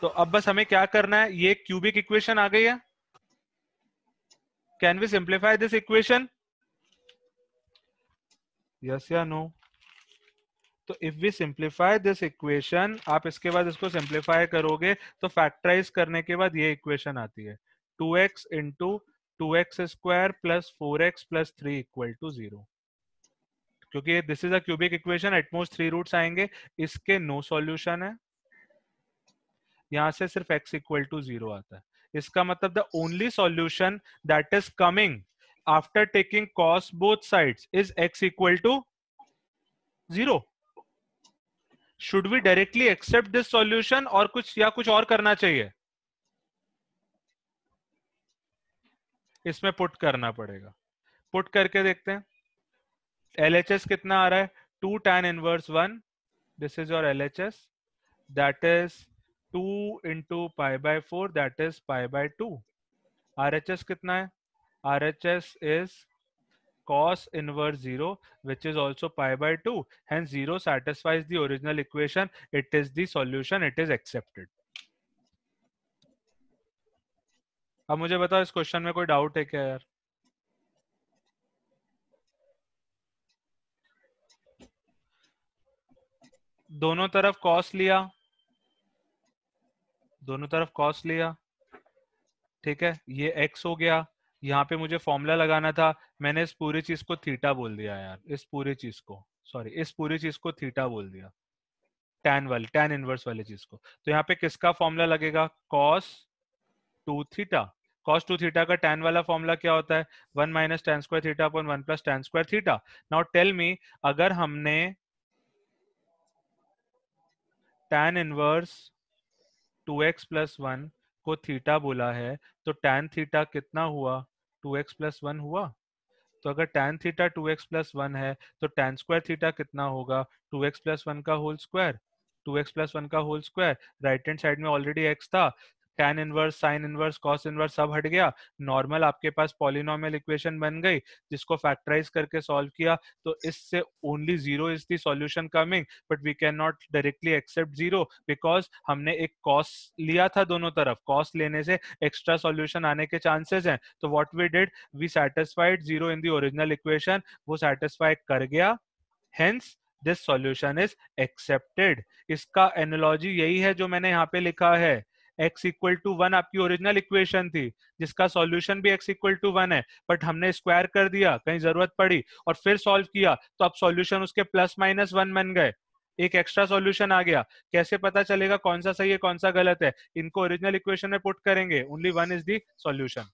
तो अब बस हमें क्या करना है ये क्यूबिक इक्वेशन आ गई है can we simplify this equation yes या नो तो if we simplify this equation आप इसके बाद इसको सिंप्लीफाई करोगे तो फैक्टराइज करने के बाद ये इक्वेशन आती है two x into two x square plus four x plus three equal to zero क्योंकि this is cubic equation at most three root आएंगे इसके नो सोल्यूशन है यहां से सिर्फ x इक्वल टू जीरो आता है इसका मतलब the only solution that is coming after taking cos both sides is x equal to zero should we directly accept this solution और कुछ या कुछ और करना चाहिए इसमें पुट करना पड़ेगा पुट करके देखते हैं एल एच एस कितना आ रहा है two tan inverse one this is your LHS H S that is two into pi by four that is pi by two R H S कितना है R H S is cos inverse zero which is also pi by two and zero satisfies the original equation it is the solution it is accepted अब मुझे बताओ इस question में कोई doubt है क्या यार दोनों तरफ कॉस लिया दोनों तरफ कॉस लिया ठीक है ये एक्स हो गया यहाँ पे मुझे फॉर्मूला लगाना था मैंने इस पूरी चीज को थीटा बोल दिया यार इस पूरी चीज को सॉरी इस पूरी चीज को थीटा बोल दिया टेन वाली टेन इनवर्स वाली चीज को तो यहाँ पे किसका फॉर्मूला लगेगा cos two theta cos two theta का टेन वाला फॉर्मूला क्या होता है one minus tan square theta upon one plus tan square theta now tell me अगर हमने tan inverse 2x plus one को थीटा बोला है तो टैन थीटा कितना हुआ 2x प्लस वन हुआ तो अगर tan theta 2x plus one है तो टैन स्क्वायर थीटा कितना होगा 2x प्लस वन का whole square 2x x plus one का whole square right hand side में ऑलरेडी x था tan inverse sine inverse cos inverse सब हट गया नॉर्मल आपके पास पॉलिनोमियल इक्वेशन बन गई जिसको फैक्टराइज करके सॉल्व किया तो इससे only zero is the solution coming but we can not directly accept zero because हमने एक कॉस लिया था दोनों तरफ कॉस लेने से एक्स्ट्रा सॉल्यूशन आने के चांसेस हैं तो what we did we satisfied zero in the original equation वो सेटिस्फाई कर गया hence this solution is accepted इसका एनोलॉजी यही है जो मैंने यहाँ पे लिखा है एक्स इक्वल टू वन आपकी ओरिजिनल इक्वेशन थी जिसका सॉल्यूशन भी एक्स इक्वल टू वन है बट हमने स्क्वायर कर दिया कहीं जरूरत पड़ी और फिर सॉल्व किया तो अब सॉल्यूशन उसके प्लस माइनस वन बन गए एक एक्स्ट्रा सॉल्यूशन आ गया कैसे पता चलेगा कौन सा सही है कौन सा गलत है इनको ओरिजिनल इक्वेशन में पुट करेंगे only one is the solution